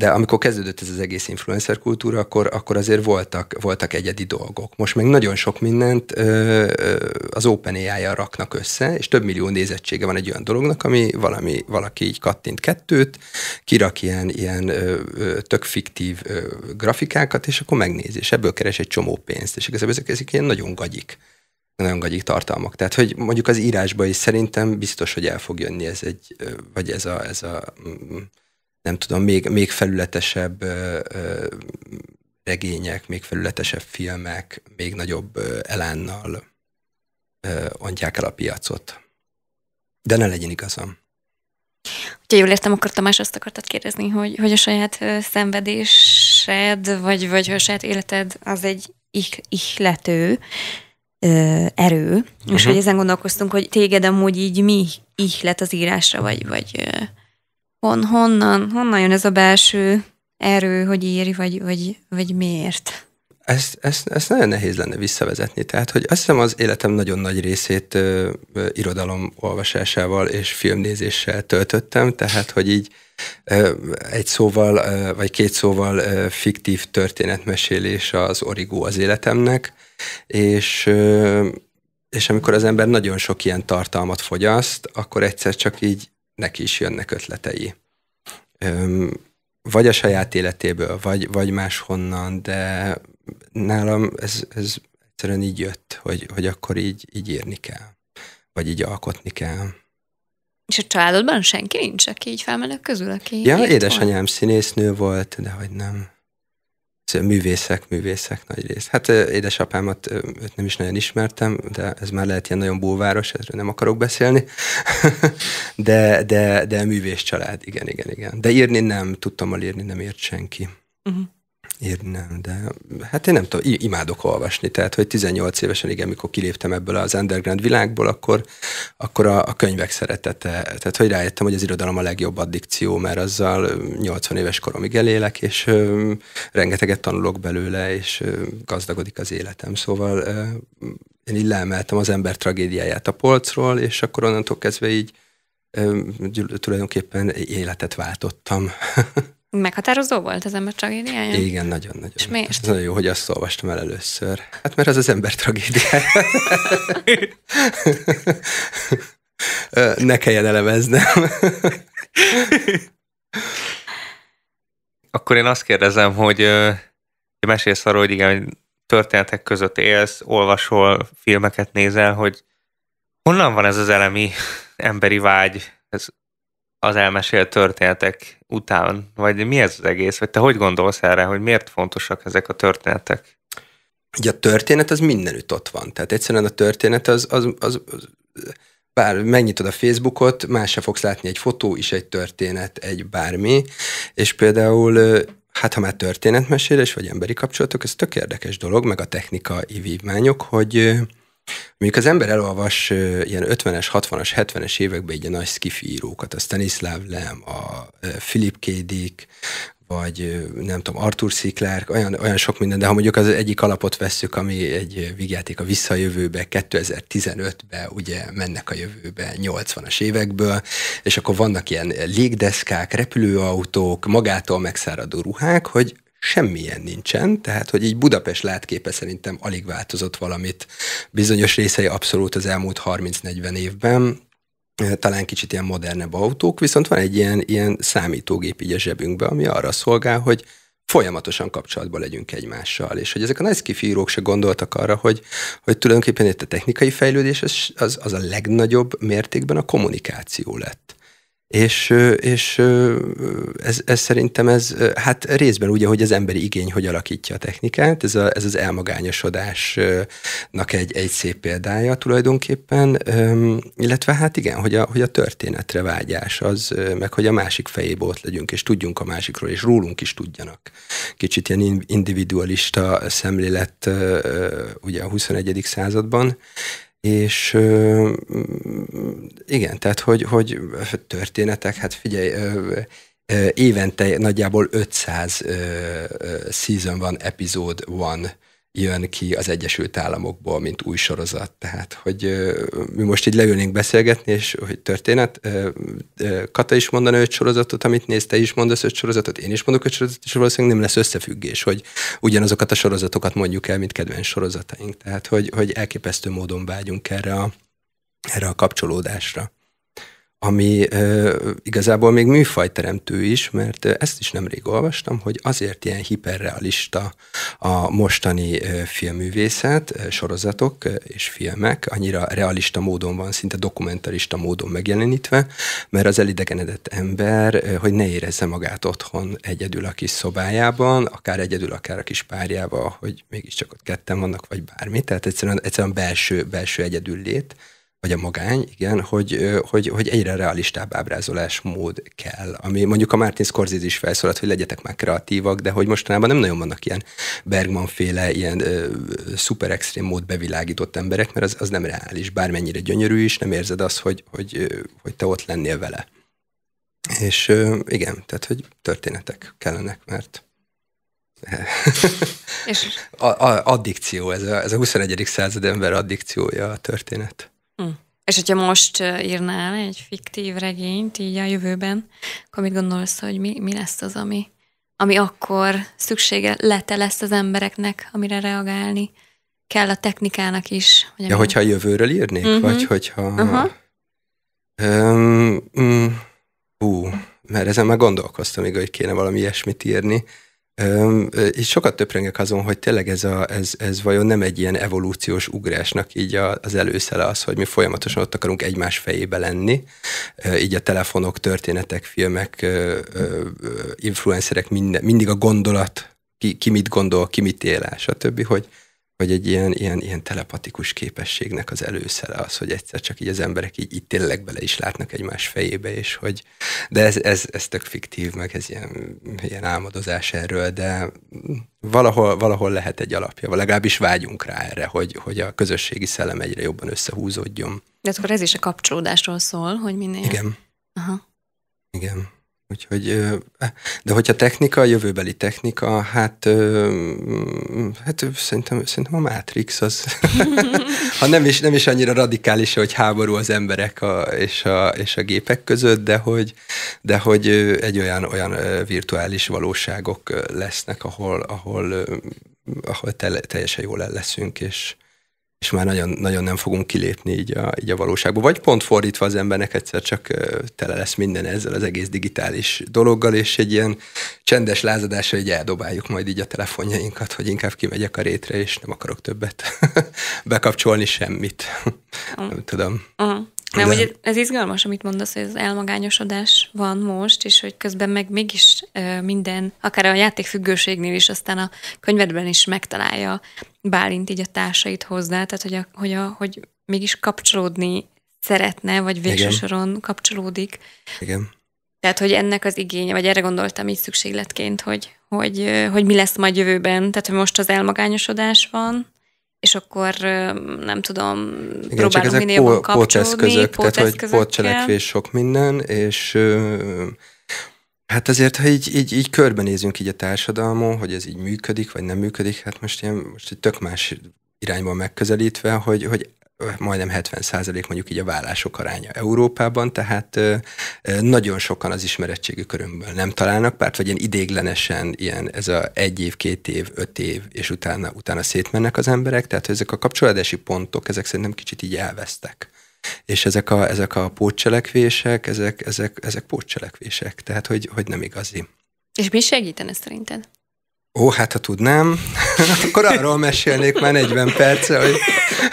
de amikor kezdődött ez az egész influencer kultúra, akkor, akkor azért voltak, voltak egyedi dolgok. Most meg nagyon sok mindent ö, az OpenAI-jal raknak össze, és több millió nézettsége van egy olyan dolognak, ami valami, valaki így kattint kettőt, kirak ilyen, ilyen ö, tök fiktív ö, grafikákat, és akkor megnézi, és ebből keres egy csomó pénzt, és igazából ezek, ezek ilyen nagyon gagyik nagyon gagyik tartalmak. Tehát, hogy mondjuk az írásba is szerintem biztos, hogy el fog jönni ez egy, vagy ez a, ez a mm, nem tudom, még, még felületesebb ö, ö, regények, még felületesebb filmek, még nagyobb elánnal ontják el a piacot. De ne legyen igazam. Ha jól értem, akkor Tamás azt akartad kérdezni, hogy, hogy a saját szenvedésed, vagy, vagy a saját életed az egy ihlető ö, erő, uh-huh. Mhm. és hogy ezen gondolkoztunk, hogy téged amúgy így mi ihlet az írásra, vagy, vagy ö, hon, honnan, honnan jön ez a belső erő, hogy éri, vagy, vagy, vagy miért? Ezt, ezt, ezt nagyon nehéz lenne visszavezetni. Tehát, hogy azt hiszem az életem nagyon nagy részét ö, ö, irodalom olvasásával és filmnézéssel töltöttem, tehát, hogy így ö, egy szóval, ö, vagy két szóval ö, fiktív történetmesélés az origó az életemnek, és ö, és amikor az ember nagyon sok ilyen tartalmat fogyaszt, akkor egyszer csak így neki is jönnek ötletei. Öm, vagy a saját életéből, vagy, vagy máshonnan, de nálam ez, ez egyszerűen így jött, hogy, hogy akkor így, így írni kell, vagy így alkotni kell. És a családodban senki nincs, aki így felmenek közül, aki Ja, édesanyám volt? színésznő volt, de hogy nem művészek, művészek nagy rész. Hát édesapámat őt nem is nagyon ismertem, de ez már lehet ilyen nagyon búváros, ezről nem akarok beszélni. *laughs* de, de, de művész család, igen, igen, igen. De írni nem, tudtam alírni, nem írt senki. Uh-huh írni nem, de hát én nem tudom, imádok olvasni, tehát hogy 18 évesen, igen, mikor kiléptem ebből az underground világból, akkor, akkor a, a könyvek szeretete, tehát hogy rájöttem, hogy az irodalom a legjobb addikció, mert azzal 80 éves koromig elélek, és ö, rengeteget tanulok belőle, és ö, gazdagodik az életem, szóval ö, én így leemeltem az ember tragédiáját a polcról, és akkor onnantól kezdve így ö, tulajdonképpen életet váltottam. *laughs* Meghatározó volt az ember tragédiája? Igen, nagyon-nagyon. És miért? Ez nagyon jó, hogy azt olvastam el először. Hát mert az az ember tragédiája. *laughs* ne kelljen eleveznem. Akkor én azt kérdezem, hogy mesélsz arról, hogy igen, történetek között élsz, olvasol, filmeket nézel, hogy honnan van ez az elemi emberi vágy, ez az elmesélt történetek után, vagy mi ez az egész, vagy te hogy gondolsz erre, hogy miért fontosak ezek a történetek? Ugye a történet az mindenütt ott van, tehát egyszerűen a történet az, az, az, az bár megnyitod a Facebookot, más se fogsz látni egy fotó is, egy történet, egy bármi, és például hát ha már történetmesélés vagy emberi kapcsolatok, ez tök érdekes dolog, meg a technikai vívmányok, hogy Mondjuk az ember elolvas ilyen 50-es, 60-as, 70-es években egy nagy skifi írókat, a Stanislav Lem, a Philip K. Dick, vagy nem tudom, Arthur C. Clarke, olyan, olyan sok minden, de ha mondjuk az egyik alapot vesszük, ami egy vigyáték a visszajövőbe, 2015-be ugye mennek a jövőbe 80-as évekből, és akkor vannak ilyen légdeszkák, repülőautók, magától megszáradó ruhák, hogy semmilyen nincsen, tehát hogy így Budapest látképe szerintem alig változott valamit. Bizonyos részei abszolút az elmúlt 30-40 évben, talán kicsit ilyen modernebb autók, viszont van egy ilyen, ilyen számítógép így a zsebünkbe, ami arra szolgál, hogy folyamatosan kapcsolatban legyünk egymással, és hogy ezek a nagy kifírók se gondoltak arra, hogy, hogy tulajdonképpen itt a technikai fejlődés az, az, az a legnagyobb mértékben a kommunikáció lett és, és ez, ez szerintem ez, hát részben ugye, hogy az emberi igény hogy alakítja a technikát, ez, a, ez az elmagányosodásnak egy, egy szép példája tulajdonképpen, illetve hát igen, hogy a, hogy a történetre vágyás az, meg hogy a másik fejéből ott legyünk, és tudjunk a másikról, és rólunk is tudjanak. Kicsit ilyen individualista szemlélet ugye a 21. században, és ö, igen, tehát hogy, hogy történetek, hát figyelj, ö, ö, évente nagyjából 500 ö, ö, season van, epizód van, jön ki az Egyesült Államokból, mint új sorozat. Tehát, hogy mi most így leülnénk beszélgetni, és hogy történet, Kata is mondaná öt sorozatot, amit néz, te is mondasz öt sorozatot, én is mondok öt sorozatot, és valószínűleg nem lesz összefüggés, hogy ugyanazokat a sorozatokat mondjuk el, mint kedvenc sorozataink. Tehát, hogy, hogy elképesztő módon vágyunk erre a, erre a kapcsolódásra ami e, igazából még műfajteremtő is, mert ezt is nemrég olvastam, hogy azért ilyen hiperrealista a mostani filmművészet, sorozatok és filmek, annyira realista módon van, szinte dokumentarista módon megjelenítve, mert az elidegenedett ember, hogy ne érezze magát otthon egyedül a kis szobájában, akár egyedül, akár a kis párjával, hogy mégiscsak ott ketten vannak, vagy bármi, tehát egyszerűen, egyszerűen belső, belső lét vagy a magány, igen, hogy, hogy, hogy egyre realistább mód kell, ami mondjuk a Martin Scorsese is felszólalt, hogy legyetek már kreatívak, de hogy mostanában nem nagyon vannak ilyen Bergman féle, ilyen ö, szuper extrém mód bevilágított emberek, mert az, az nem reális, bármennyire gyönyörű is, nem érzed azt, hogy, hogy, hogy te ott lennél vele. És ö, igen, tehát, hogy történetek kellenek, mert és... *laughs* a, a, addikció, ez a, ez a 21. század ember addikciója a történet. Hm. És hogyha most írnál egy fiktív regényt így a jövőben, akkor mit gondolsz, hogy mi, mi lesz az, ami, ami akkor szüksége lete lesz az embereknek, amire reagálni kell a technikának is? Vagy ja, hogyha a jövőről írnék? Uh-huh. Vagy hogyha... Uh-huh. Um, um, hú, mert ezen már gondolkoztam, igaz, hogy kéne valami ilyesmit írni. És sokat töprengek azon, hogy tényleg ez, a, ez, ez vajon nem egy ilyen evolúciós ugrásnak így az előszele az, hogy mi folyamatosan ott akarunk egymás fejébe lenni, így a telefonok, történetek, filmek, influencerek, minden, mindig a gondolat, ki, ki mit gondol, ki mit él, stb., hogy, hogy egy ilyen, ilyen, ilyen telepatikus képességnek az előszere az, hogy egyszer csak így az emberek így, így tényleg bele is látnak egymás fejébe, és hogy, de ez, ez, ez tök fiktív, meg ez ilyen, ilyen álmodozás erről, de valahol, valahol lehet egy alapja, legalábbis vágyunk rá erre, hogy, hogy a közösségi szellem egyre jobban összehúzódjon. De akkor ez is a kapcsolódásról szól, hogy minél... Igen. Aha. Igen. Úgyhogy, de hogyha technika, jövőbeli technika, hát, hát szerintem, szerintem a Matrix az, *laughs* ha nem is, nem is annyira radikális, hogy háború az emberek a, és, a, és a gépek között, de hogy, de hogy egy olyan, olyan virtuális valóságok lesznek, ahol, ahol, ahol tel, teljesen jól leszünk, és, és már nagyon, nagyon nem fogunk kilépni így a, így a valóságba. Vagy pont fordítva az embernek egyszer csak tele lesz minden ezzel az egész digitális dologgal, és egy ilyen csendes lázadásra így eldobáljuk majd így a telefonjainkat, hogy inkább kimegyek a rétre, és nem akarok többet *laughs* bekapcsolni semmit. Uh-huh. *laughs* Nem tudom. Uh-huh. Nem, De... hogy ez izgalmas, amit mondasz, hogy az elmagányosodás van most, és hogy közben meg mégis minden, akár a játékfüggőségnél is, aztán a könyvedben is megtalálja Bálint így a társait hozzá, tehát hogy, a, hogy, a, hogy mégis kapcsolódni szeretne, vagy végső Igen. soron kapcsolódik. Igen. Tehát, hogy ennek az igénye, vagy erre gondoltam így szükségletként, hogy, hogy, hogy mi lesz majd jövőben. Tehát, hogy most az elmagányosodás van, és akkor nem tudom, Igen, próbálunk minél jobban kapcsolódni. Póteszközök, tehát, hogy pótcselekvés sok minden, és ö, Hát azért, ha így, így, így körbenézünk így a társadalmon, hogy ez így működik, vagy nem működik, hát most ilyen most egy tök más irányban megközelítve, hogy, hogy majdnem 70 százalék mondjuk így a vállások aránya Európában, tehát ö, nagyon sokan az ismerettségi körömből nem találnak párt, vagy ilyen idéglenesen ilyen ez a egy év, két év, öt év, és utána, utána szétmennek az emberek, tehát ezek a kapcsolódási pontok, ezek szerintem kicsit így elvesztek. És ezek a, ezek a pótcselekvések, ezek, ezek, ezek pótcselekvések, tehát hogy, hogy nem igazi. És mi segítene szerinted? Ó, hát ha tudnám, *laughs* akkor arról mesélnék már 40 perc hogy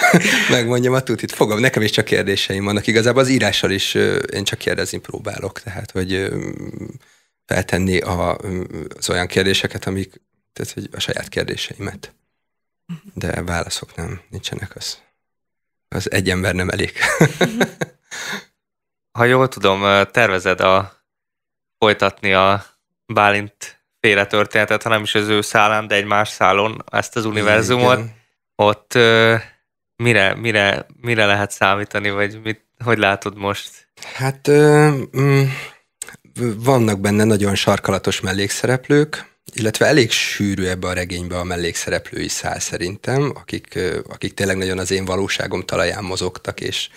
*laughs* megmondjam a tutit. Fogom, nekem is csak kérdéseim vannak. Igazából az írással is én csak kérdezni próbálok, tehát hogy feltenni a, az olyan kérdéseket, amik, tehát hogy a saját kérdéseimet. De válaszok nem, nincsenek az az egy ember nem elég. ha jól tudom, tervezed a folytatni a Bálint féle történetet, hanem is az ő szállán, de egy más szálon ezt az univerzumot. Igen. Ott ö, mire, mire, mire lehet számítani, vagy mit, hogy látod most? Hát ö, m- mm, vannak benne nagyon sarkalatos mellékszereplők, illetve elég sűrű ebbe a regénybe a mellékszereplői szál szerintem, akik, akik tényleg nagyon az én valóságom talaján mozogtak, és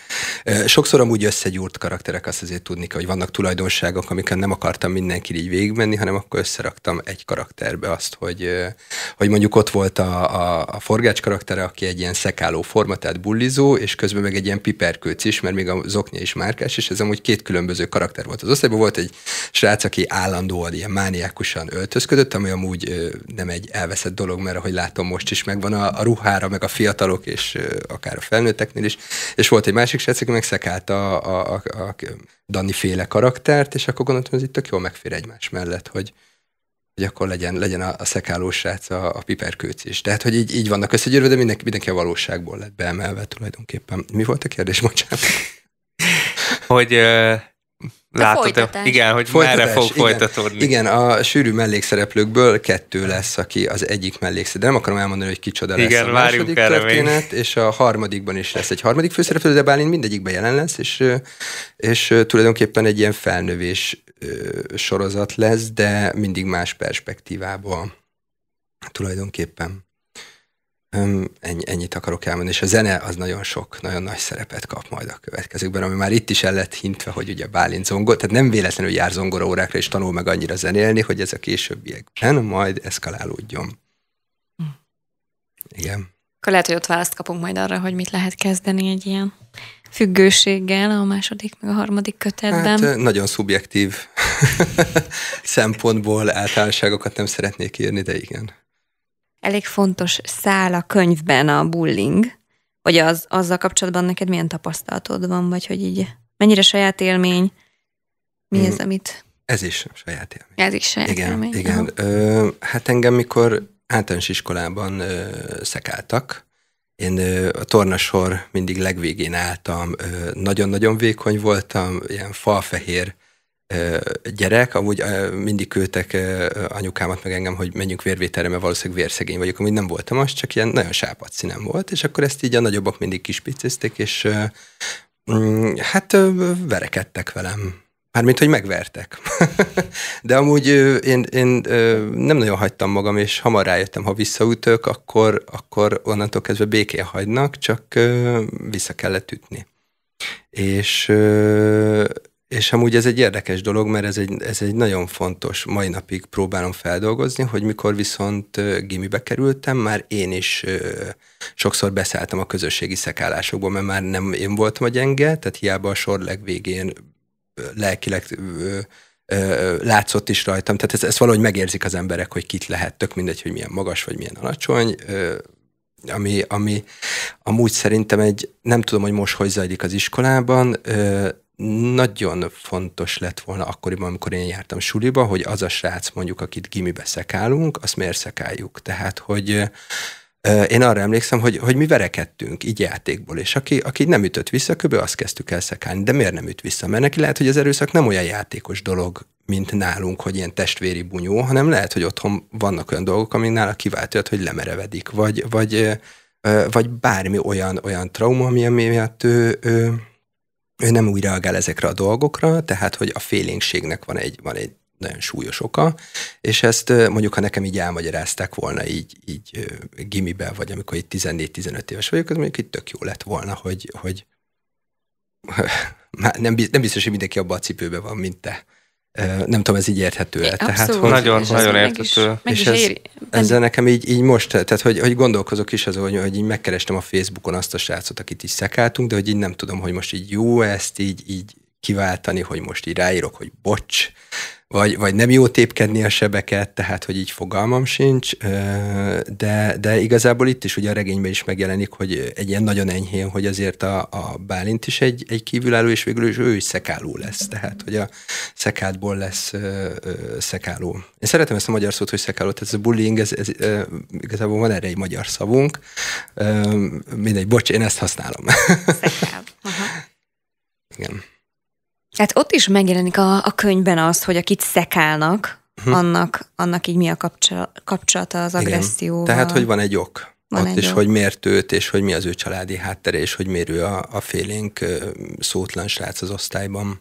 sokszor amúgy összegyúrt karakterek, azt azért tudni kell, hogy vannak tulajdonságok, amiket nem akartam mindenki így végigmenni, hanem akkor összeraktam egy karakterbe azt, hogy, hogy mondjuk ott volt a, a, a forgács karaktere, aki egy ilyen szekáló forma, tehát bullizó, és közben meg egy ilyen piperkőc is, mert még a zoknya is márkás, és ez amúgy két különböző karakter volt az osztályban. Volt egy srác, aki állandóan ilyen mániákusan öltözködött, ami amúgy nem egy elveszett dolog, mert ahogy látom most is megvan a, a ruhára, meg a fiatalok, és akár a felnőtteknél is. És volt egy másik srác, aki megszekált a, a, a, a Dani féle karaktert, és akkor gondoltam, hogy ez itt tök jól megfér egymás mellett, hogy, hogy akkor legyen, legyen a, a szekáló srác a, a piperkőc is. Tehát, hogy így, így vannak összegyűrve, de mindenki, mindenki a valóságból lett beemelve tulajdonképpen. Mi volt a kérdés, bocsánat? hogy látod, igen, hogy folytatás, merre fog igen, folytatódni. Igen, a sűrű mellékszereplőkből kettő lesz, aki az egyik mellékszereplő. De nem akarom elmondani, hogy kicsoda igen, lesz a második történet, még. és a harmadikban is lesz egy harmadik főszereplő, de Bálint mindegyikben jelen lesz, és, és tulajdonképpen egy ilyen felnövés sorozat lesz, de mindig más perspektívából tulajdonképpen. Ennyi, ennyit akarok elmondani, és a zene az nagyon sok, nagyon nagy szerepet kap majd a következőkben, ami már itt is el lett hintve, hogy ugye Bálint zongor, tehát nem véletlenül jár zongora órákra, és tanul meg annyira zenélni, hogy ez a későbbiekben majd eszkalálódjon. Hm. Igen. Akkor lehet, hogy ott választ kapunk majd arra, hogy mit lehet kezdeni egy ilyen függőséggel a második meg a harmadik kötetben. Hát, nagyon szubjektív *laughs* szempontból általánosságokat nem szeretnék írni, de igen elég fontos szál a könyvben a bullying, hogy az, azzal kapcsolatban neked milyen tapasztalatod van, vagy hogy így mennyire saját élmény, mi mm. ez, amit... Ez is saját élmény. Ez is saját igen, élmény. Igen, Ö, hát engem mikor általános iskolában ö, szekáltak, én ö, a tornasor mindig legvégén álltam, ö, nagyon-nagyon vékony voltam, ilyen falfehér gyerek, amúgy mindig küldtek anyukámat meg engem, hogy menjünk vérvételre, mert valószínűleg vérszegény vagyok, amúgy nem voltam az, csak ilyen nagyon sápad színem volt, és akkor ezt így a nagyobbak mindig kispicizték, és mm, hát verekedtek velem. Mármint, hogy megvertek. *laughs* De amúgy én, én nem nagyon hagytam magam, és hamar rájöttem, ha visszaütök, akkor, akkor onnantól kezdve békén hagynak, csak vissza kellett ütni. És és amúgy ez egy érdekes dolog, mert ez egy, ez egy nagyon fontos, mai napig próbálom feldolgozni, hogy mikor viszont gimibe kerültem, már én is sokszor beszálltam a közösségi szekálásokba, mert már nem én voltam a gyenge, tehát hiába a sor legvégén lelkileg látszott is rajtam. Tehát ezt, ez valahogy megérzik az emberek, hogy kit lehet, tök mindegy, hogy milyen magas vagy milyen alacsony, ami, ami amúgy szerintem egy, nem tudom, hogy most hogy zajlik az iskolában, nagyon fontos lett volna akkoriban, amikor én jártam suliba, hogy az a srác mondjuk, akit gimibe szekálunk, azt miért szekáljuk. Tehát, hogy én arra emlékszem, hogy, hogy mi verekedtünk így játékból, és aki, aki nem ütött vissza, köbő azt kezdtük el szekálni. De miért nem üt vissza? Mert neki lehet, hogy az erőszak nem olyan játékos dolog, mint nálunk, hogy ilyen testvéri bunyó, hanem lehet, hogy otthon vannak olyan dolgok, amik nála kiváltja, hogy lemerevedik, vagy, vagy, vagy bármi olyan, olyan trauma, ami miatt ő, ő ő nem úgy reagál ezekre a dolgokra, tehát hogy a félénkségnek van egy, van egy nagyon súlyos oka, és ezt mondjuk, ha nekem így elmagyarázták volna így, így gimiben, vagy amikor itt 14-15 éves vagyok, az mondjuk itt tök jó lett volna, hogy, hogy *laughs* nem, nem biztos, hogy mindenki abban a cipőben van, mint te. Nem tudom, ez így érthető -e. Tehát, hogy nagyon, nagyon érthető. is, és ez, éri. ezzel nekem így, így most, tehát hogy, hogy gondolkozok is azon, hogy, hogy így megkerestem a Facebookon azt a srácot, akit is szekáltunk, de hogy így nem tudom, hogy most így jó ezt így, így kiváltani, hogy most így ráírok, hogy bocs, vagy, vagy nem jó tépkedni a sebeket, tehát hogy így fogalmam sincs, de, de igazából itt is ugye a regényben is megjelenik, hogy egy ilyen nagyon enyhén, hogy azért a, a Bálint is egy, egy kívülálló, és végül is ő is szekáló lesz, tehát hogy a szekádból lesz ö, ö, szekáló. Én szeretem ezt a magyar szót, hogy szekáló, tehát ez a bullying, ez, ez, ö, igazából van erre egy magyar szavunk, ö, mindegy, bocs, én ezt használom. Szekál. Aha. Igen. Hát ott is megjelenik a, a könyvben az, hogy akit szekálnak, hm. annak, annak így mi a kapcsolata, kapcsolata az agresszió. Tehát, hogy van egy ok. Van ott egy is, ok. hogy miért őt, és hogy mi az ő családi háttere, és hogy miért ő a, a félénk szótlan srác az osztályban.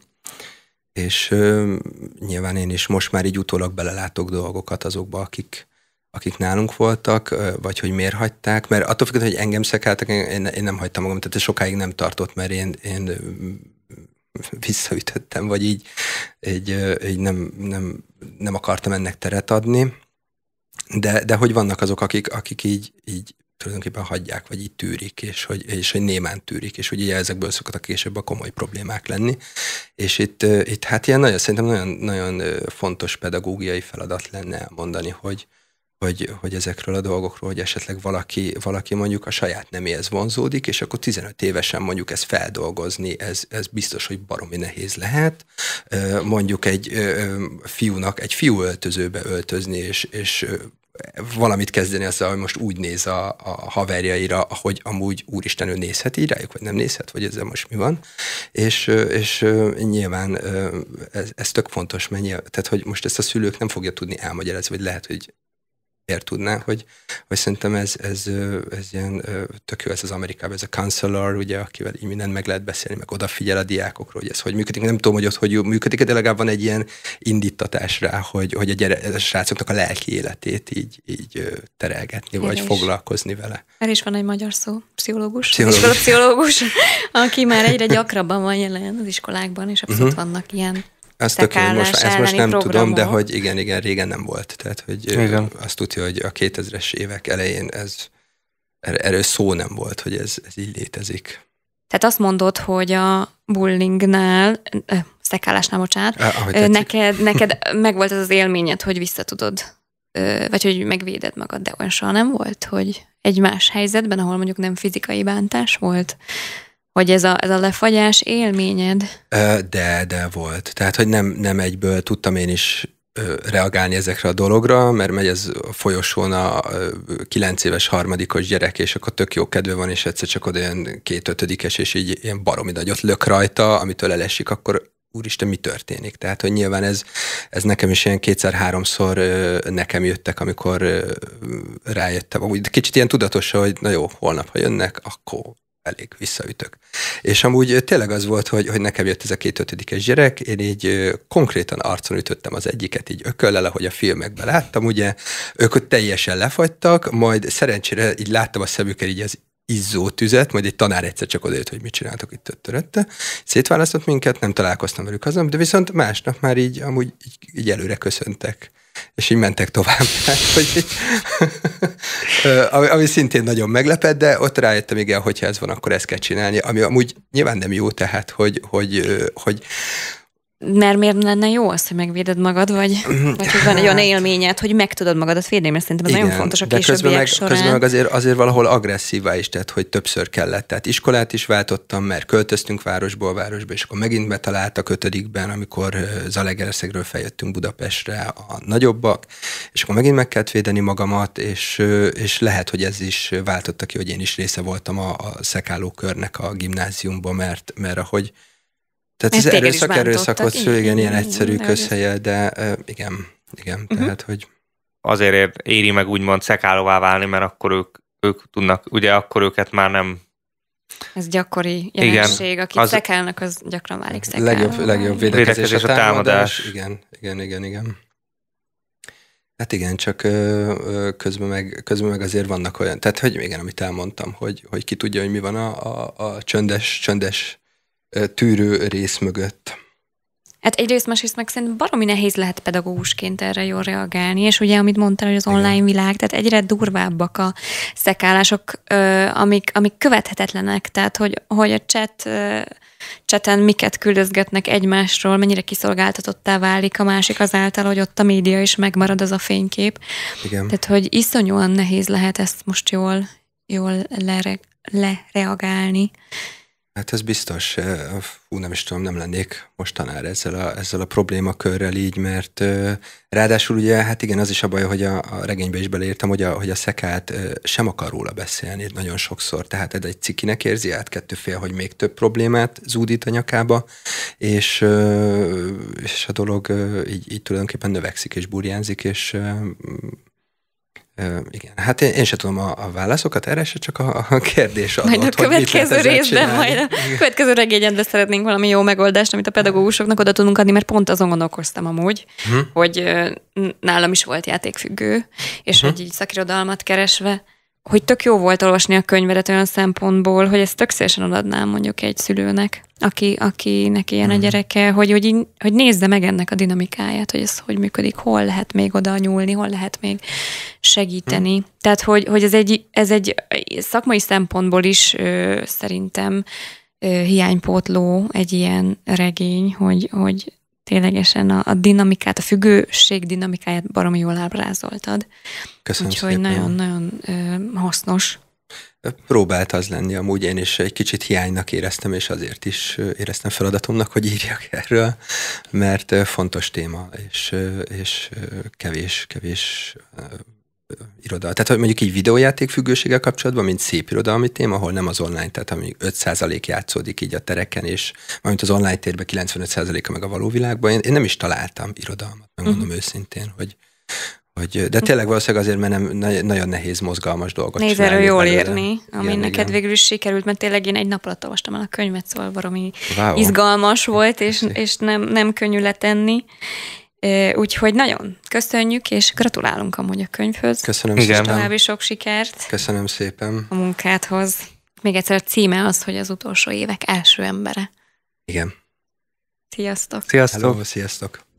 És ö, nyilván én is most már így utólag belelátok dolgokat azokba, akik, akik nálunk voltak, vagy hogy miért hagyták, mert attól függően, hogy engem szekáltak, én, én nem hagytam magam, tehát sokáig nem tartott, mert én, én *laughs* visszaütöttem, vagy így, így, így nem, nem, nem akartam ennek teret adni. De, de hogy vannak azok, akik, akik így, így tulajdonképpen hagyják, vagy így tűrik, és hogy, és hogy némán tűrik, és hogy ugye ezekből a később a komoly problémák lenni. És itt, itt hát ilyen nagyon, szerintem nagyon, nagyon fontos pedagógiai feladat lenne elmondani, hogy, hogy, hogy ezekről a dolgokról, hogy esetleg valaki, valaki mondjuk a saját neméhez vonzódik, és akkor 15 évesen mondjuk ezt feldolgozni, ez, ez biztos, hogy baromi nehéz lehet. Mondjuk egy fiúnak egy fiú öltözőbe öltözni, és, és valamit kezdeni azzal, hogy most úgy néz a, a haverjaira, ahogy amúgy úristen ő nézhet így rájuk, vagy nem nézhet, vagy ezzel most mi van. És, és nyilván ez, ez tök fontos, mert nyilván, tehát hogy most ezt a szülők nem fogja tudni elmagyarázni, vagy lehet, hogy miért tudná, hogy, hogy szerintem ez, ez, ez ilyen tök jó ez az Amerikában, ez a counselor, ugye, akivel így mindent meg lehet beszélni, meg odafigyel a diákokról, hogy ez hogy működik. Nem tudom, hogy ott hogy működik, de legalább van egy ilyen indítatás rá, hogy, hogy a, gyere, a srácoknak a lelki életét így, így terelgetni, Én vagy is. foglalkozni vele. Erre is van egy magyar szó, pszichológus, pszichológus, pszichológus aki már egyre gyakrabban van jelen az iskolákban, és abszolút uh-huh. vannak ilyen ez tök jó, most, ezt most nem programok. tudom, de hogy igen, igen, régen nem volt. Tehát, hogy igen. azt tudja, hogy a 2000-es évek elején ez, er-, erről szó nem volt, hogy ez, ez így létezik. Tehát azt mondod, hogy a bullyingnál, eh, szekálásnál, bocsánat, eh, neked, *laughs* neked megvolt az az élményed, hogy visszatudod, vagy hogy megvéded magad, de olyan soha nem volt, hogy egy más helyzetben, ahol mondjuk nem fizikai bántás volt, hogy ez a, ez a lefagyás élményed? De, de volt. Tehát, hogy nem, nem egyből tudtam én is reagálni ezekre a dologra, mert megy ez a folyosón a kilenc éves harmadikos gyerek, és akkor tök jó kedve van, és egyszer csak olyan két ötödikes, és így ilyen baromi nagyot lök rajta, amitől elesik, akkor úristen, mi történik? Tehát, hogy nyilván ez, ez nekem is ilyen kétszer-háromszor nekem jöttek, amikor rájöttem. Úgy kicsit ilyen tudatos, hogy na jó, holnap, ha jönnek, akkor elég, visszaütök. És amúgy tényleg az volt, hogy, hogy nekem jött ez a két ötödikes gyerek, én így konkrétan arcon ütöttem az egyiket így ököllel, ahogy a filmekben láttam, ugye, ők ott teljesen lefagytak, majd szerencsére így láttam a szemükkel így az izzó tüzet, majd egy tanár egyszer csak odajött, hogy mit csináltok itt törötte. Szétválasztott minket, nem találkoztam velük azon, de viszont másnap már így amúgy így, így előre köszöntek és így mentek tovább. *laughs* Hát, hogy, *laughs* ami, ami szintén nagyon meglepett, de ott rájöttem, igen, hogyha ez van, akkor ezt kell csinálni, ami amúgy nyilván nem jó, tehát, hogy, hogy, hogy mert miért lenne jó az, hogy megvéded magad, vagy, *clears throat* vagy hogy van egy olyan élményed, hogy meg tudod magadat védni, mert szerintem ez Igen, nagyon fontos a későbbiek de közben meg, során. Közben meg azért, azért valahol agresszívá is tett, hogy többször kellett. Tehát iskolát is váltottam, mert költöztünk városból városba, és akkor megint betaláltak ötödikben, amikor Zalegerszegről feljöttünk Budapestre a nagyobbak, és akkor megint meg kellett védeni magamat, és, és lehet, hogy ez is váltotta ki, hogy én is része voltam a, a szekálókörnek a gimnáziumban, mert, mert ahogy tehát ez erőszak erőszakot szül, igen, ilyen egyszerű közhelye, de igen, igen, uh-huh. tehát, hogy... Azért éri meg úgymond szekálóvá válni, mert akkor ők, ők tudnak, ugye akkor őket már nem... Ez gyakori jelenség, igen, az... szekálnak, az gyakran válik szekálóvá. Legjobb, legjobb védekezés, védekezés a támadás. A támadás. Igen, igen, igen, igen. Hát igen, csak közben meg, közben meg azért vannak olyan, tehát hogy igen, amit elmondtam, hogy, hogy ki tudja, hogy mi van a, a, a csöndes, csöndes tűrő rész mögött? Hát egyrészt, másrészt meg szerintem baromi nehéz lehet pedagógusként erre jól reagálni, és ugye, amit mondtál, hogy az online Igen. világ, tehát egyre durvábbak a szekálások, amik, amik követhetetlenek, tehát hogy, hogy a chat cseten miket küldözgetnek egymásról, mennyire kiszolgáltatottá válik a másik azáltal, hogy ott a média is megmarad az a fénykép. Igen. Tehát, hogy iszonyúan nehéz lehet ezt most jól, jól lere, lereagálni. Hát ez biztos, ú, nem is tudom, nem lennék most ezzel a, ezzel a problémakörrel így, mert ráadásul ugye, hát igen, az is a baj, hogy a, a regénybe is beleértem, hogy a, hogy a szekát sem akar róla beszélni nagyon sokszor, tehát ez egy cikinek érzi át, kettő fél, hogy még több problémát zúdít a nyakába, és, és a dolog így, így tulajdonképpen növekszik és burjánzik, és igen, hát én, én sem tudom a, a válaszokat erre, se csak a, a kérdés adott, Majd a következő hogy részben, csinálni. majd a következő regényedben szeretnénk valami jó megoldást, amit a pedagógusoknak oda tudunk adni, mert pont azon gondolkoztam amúgy, hm. hogy nálam is volt játékfüggő, és hm. hogy így szakirodalmat keresve, hogy tök jó volt olvasni a könyvedet olyan szempontból, hogy ezt tök szélesen adnám mondjuk egy szülőnek, aki, akinek ilyen hmm. a mhm. gyereke, hogy, hogy, hogy nézze meg ennek a dinamikáját, hogy ez hogy működik, hol lehet még oda nyúlni, hol lehet még segíteni. Hmm. Tehát, hogy, hogy ez, egy, ez egy szakmai szempontból is ö, szerintem ö, hiánypótló egy ilyen regény, hogy, hogy ténylegesen a, a dinamikát, a függőség dinamikáját baromi jól ábrázoltad. Köszönöm Úgyhogy nagyon-nagyon hasznos. Próbált az lenni amúgy, én is egy kicsit hiánynak éreztem, és azért is éreztem feladatomnak, hogy írjak *laughs* erről, mert fontos téma, és, és kevés, kevés irodalmi, tehát hogy mondjuk így videójáték függőséggel kapcsolatban, mint szép irodalmi téma, ahol nem az online, tehát ami 5% játszódik így a tereken, és valamint az online térben 95%-a meg a való világban, én, én nem is találtam irodalmat, megmondom uh-huh. őszintén, hogy, hogy, de tényleg valószínűleg azért, mert nem, nagyon nehéz mozgalmas dolgot Néz Nézd, jól belőle. írni, ami igen, neked igen. végül is sikerült, mert tényleg én egy nap alatt olvastam el a könyvet, szóval valami wow. izgalmas volt, és, és nem, nem könnyű letenni. Úgyhogy nagyon köszönjük, és gratulálunk amúgy a könyvhöz. Köszönöm Igen. szépen. További sok sikert. Köszönöm szépen. A munkádhoz. Még egyszer a címe az, hogy az utolsó évek első embere. Igen. Sziasztok. Sziasztok. Hello, sziasztok.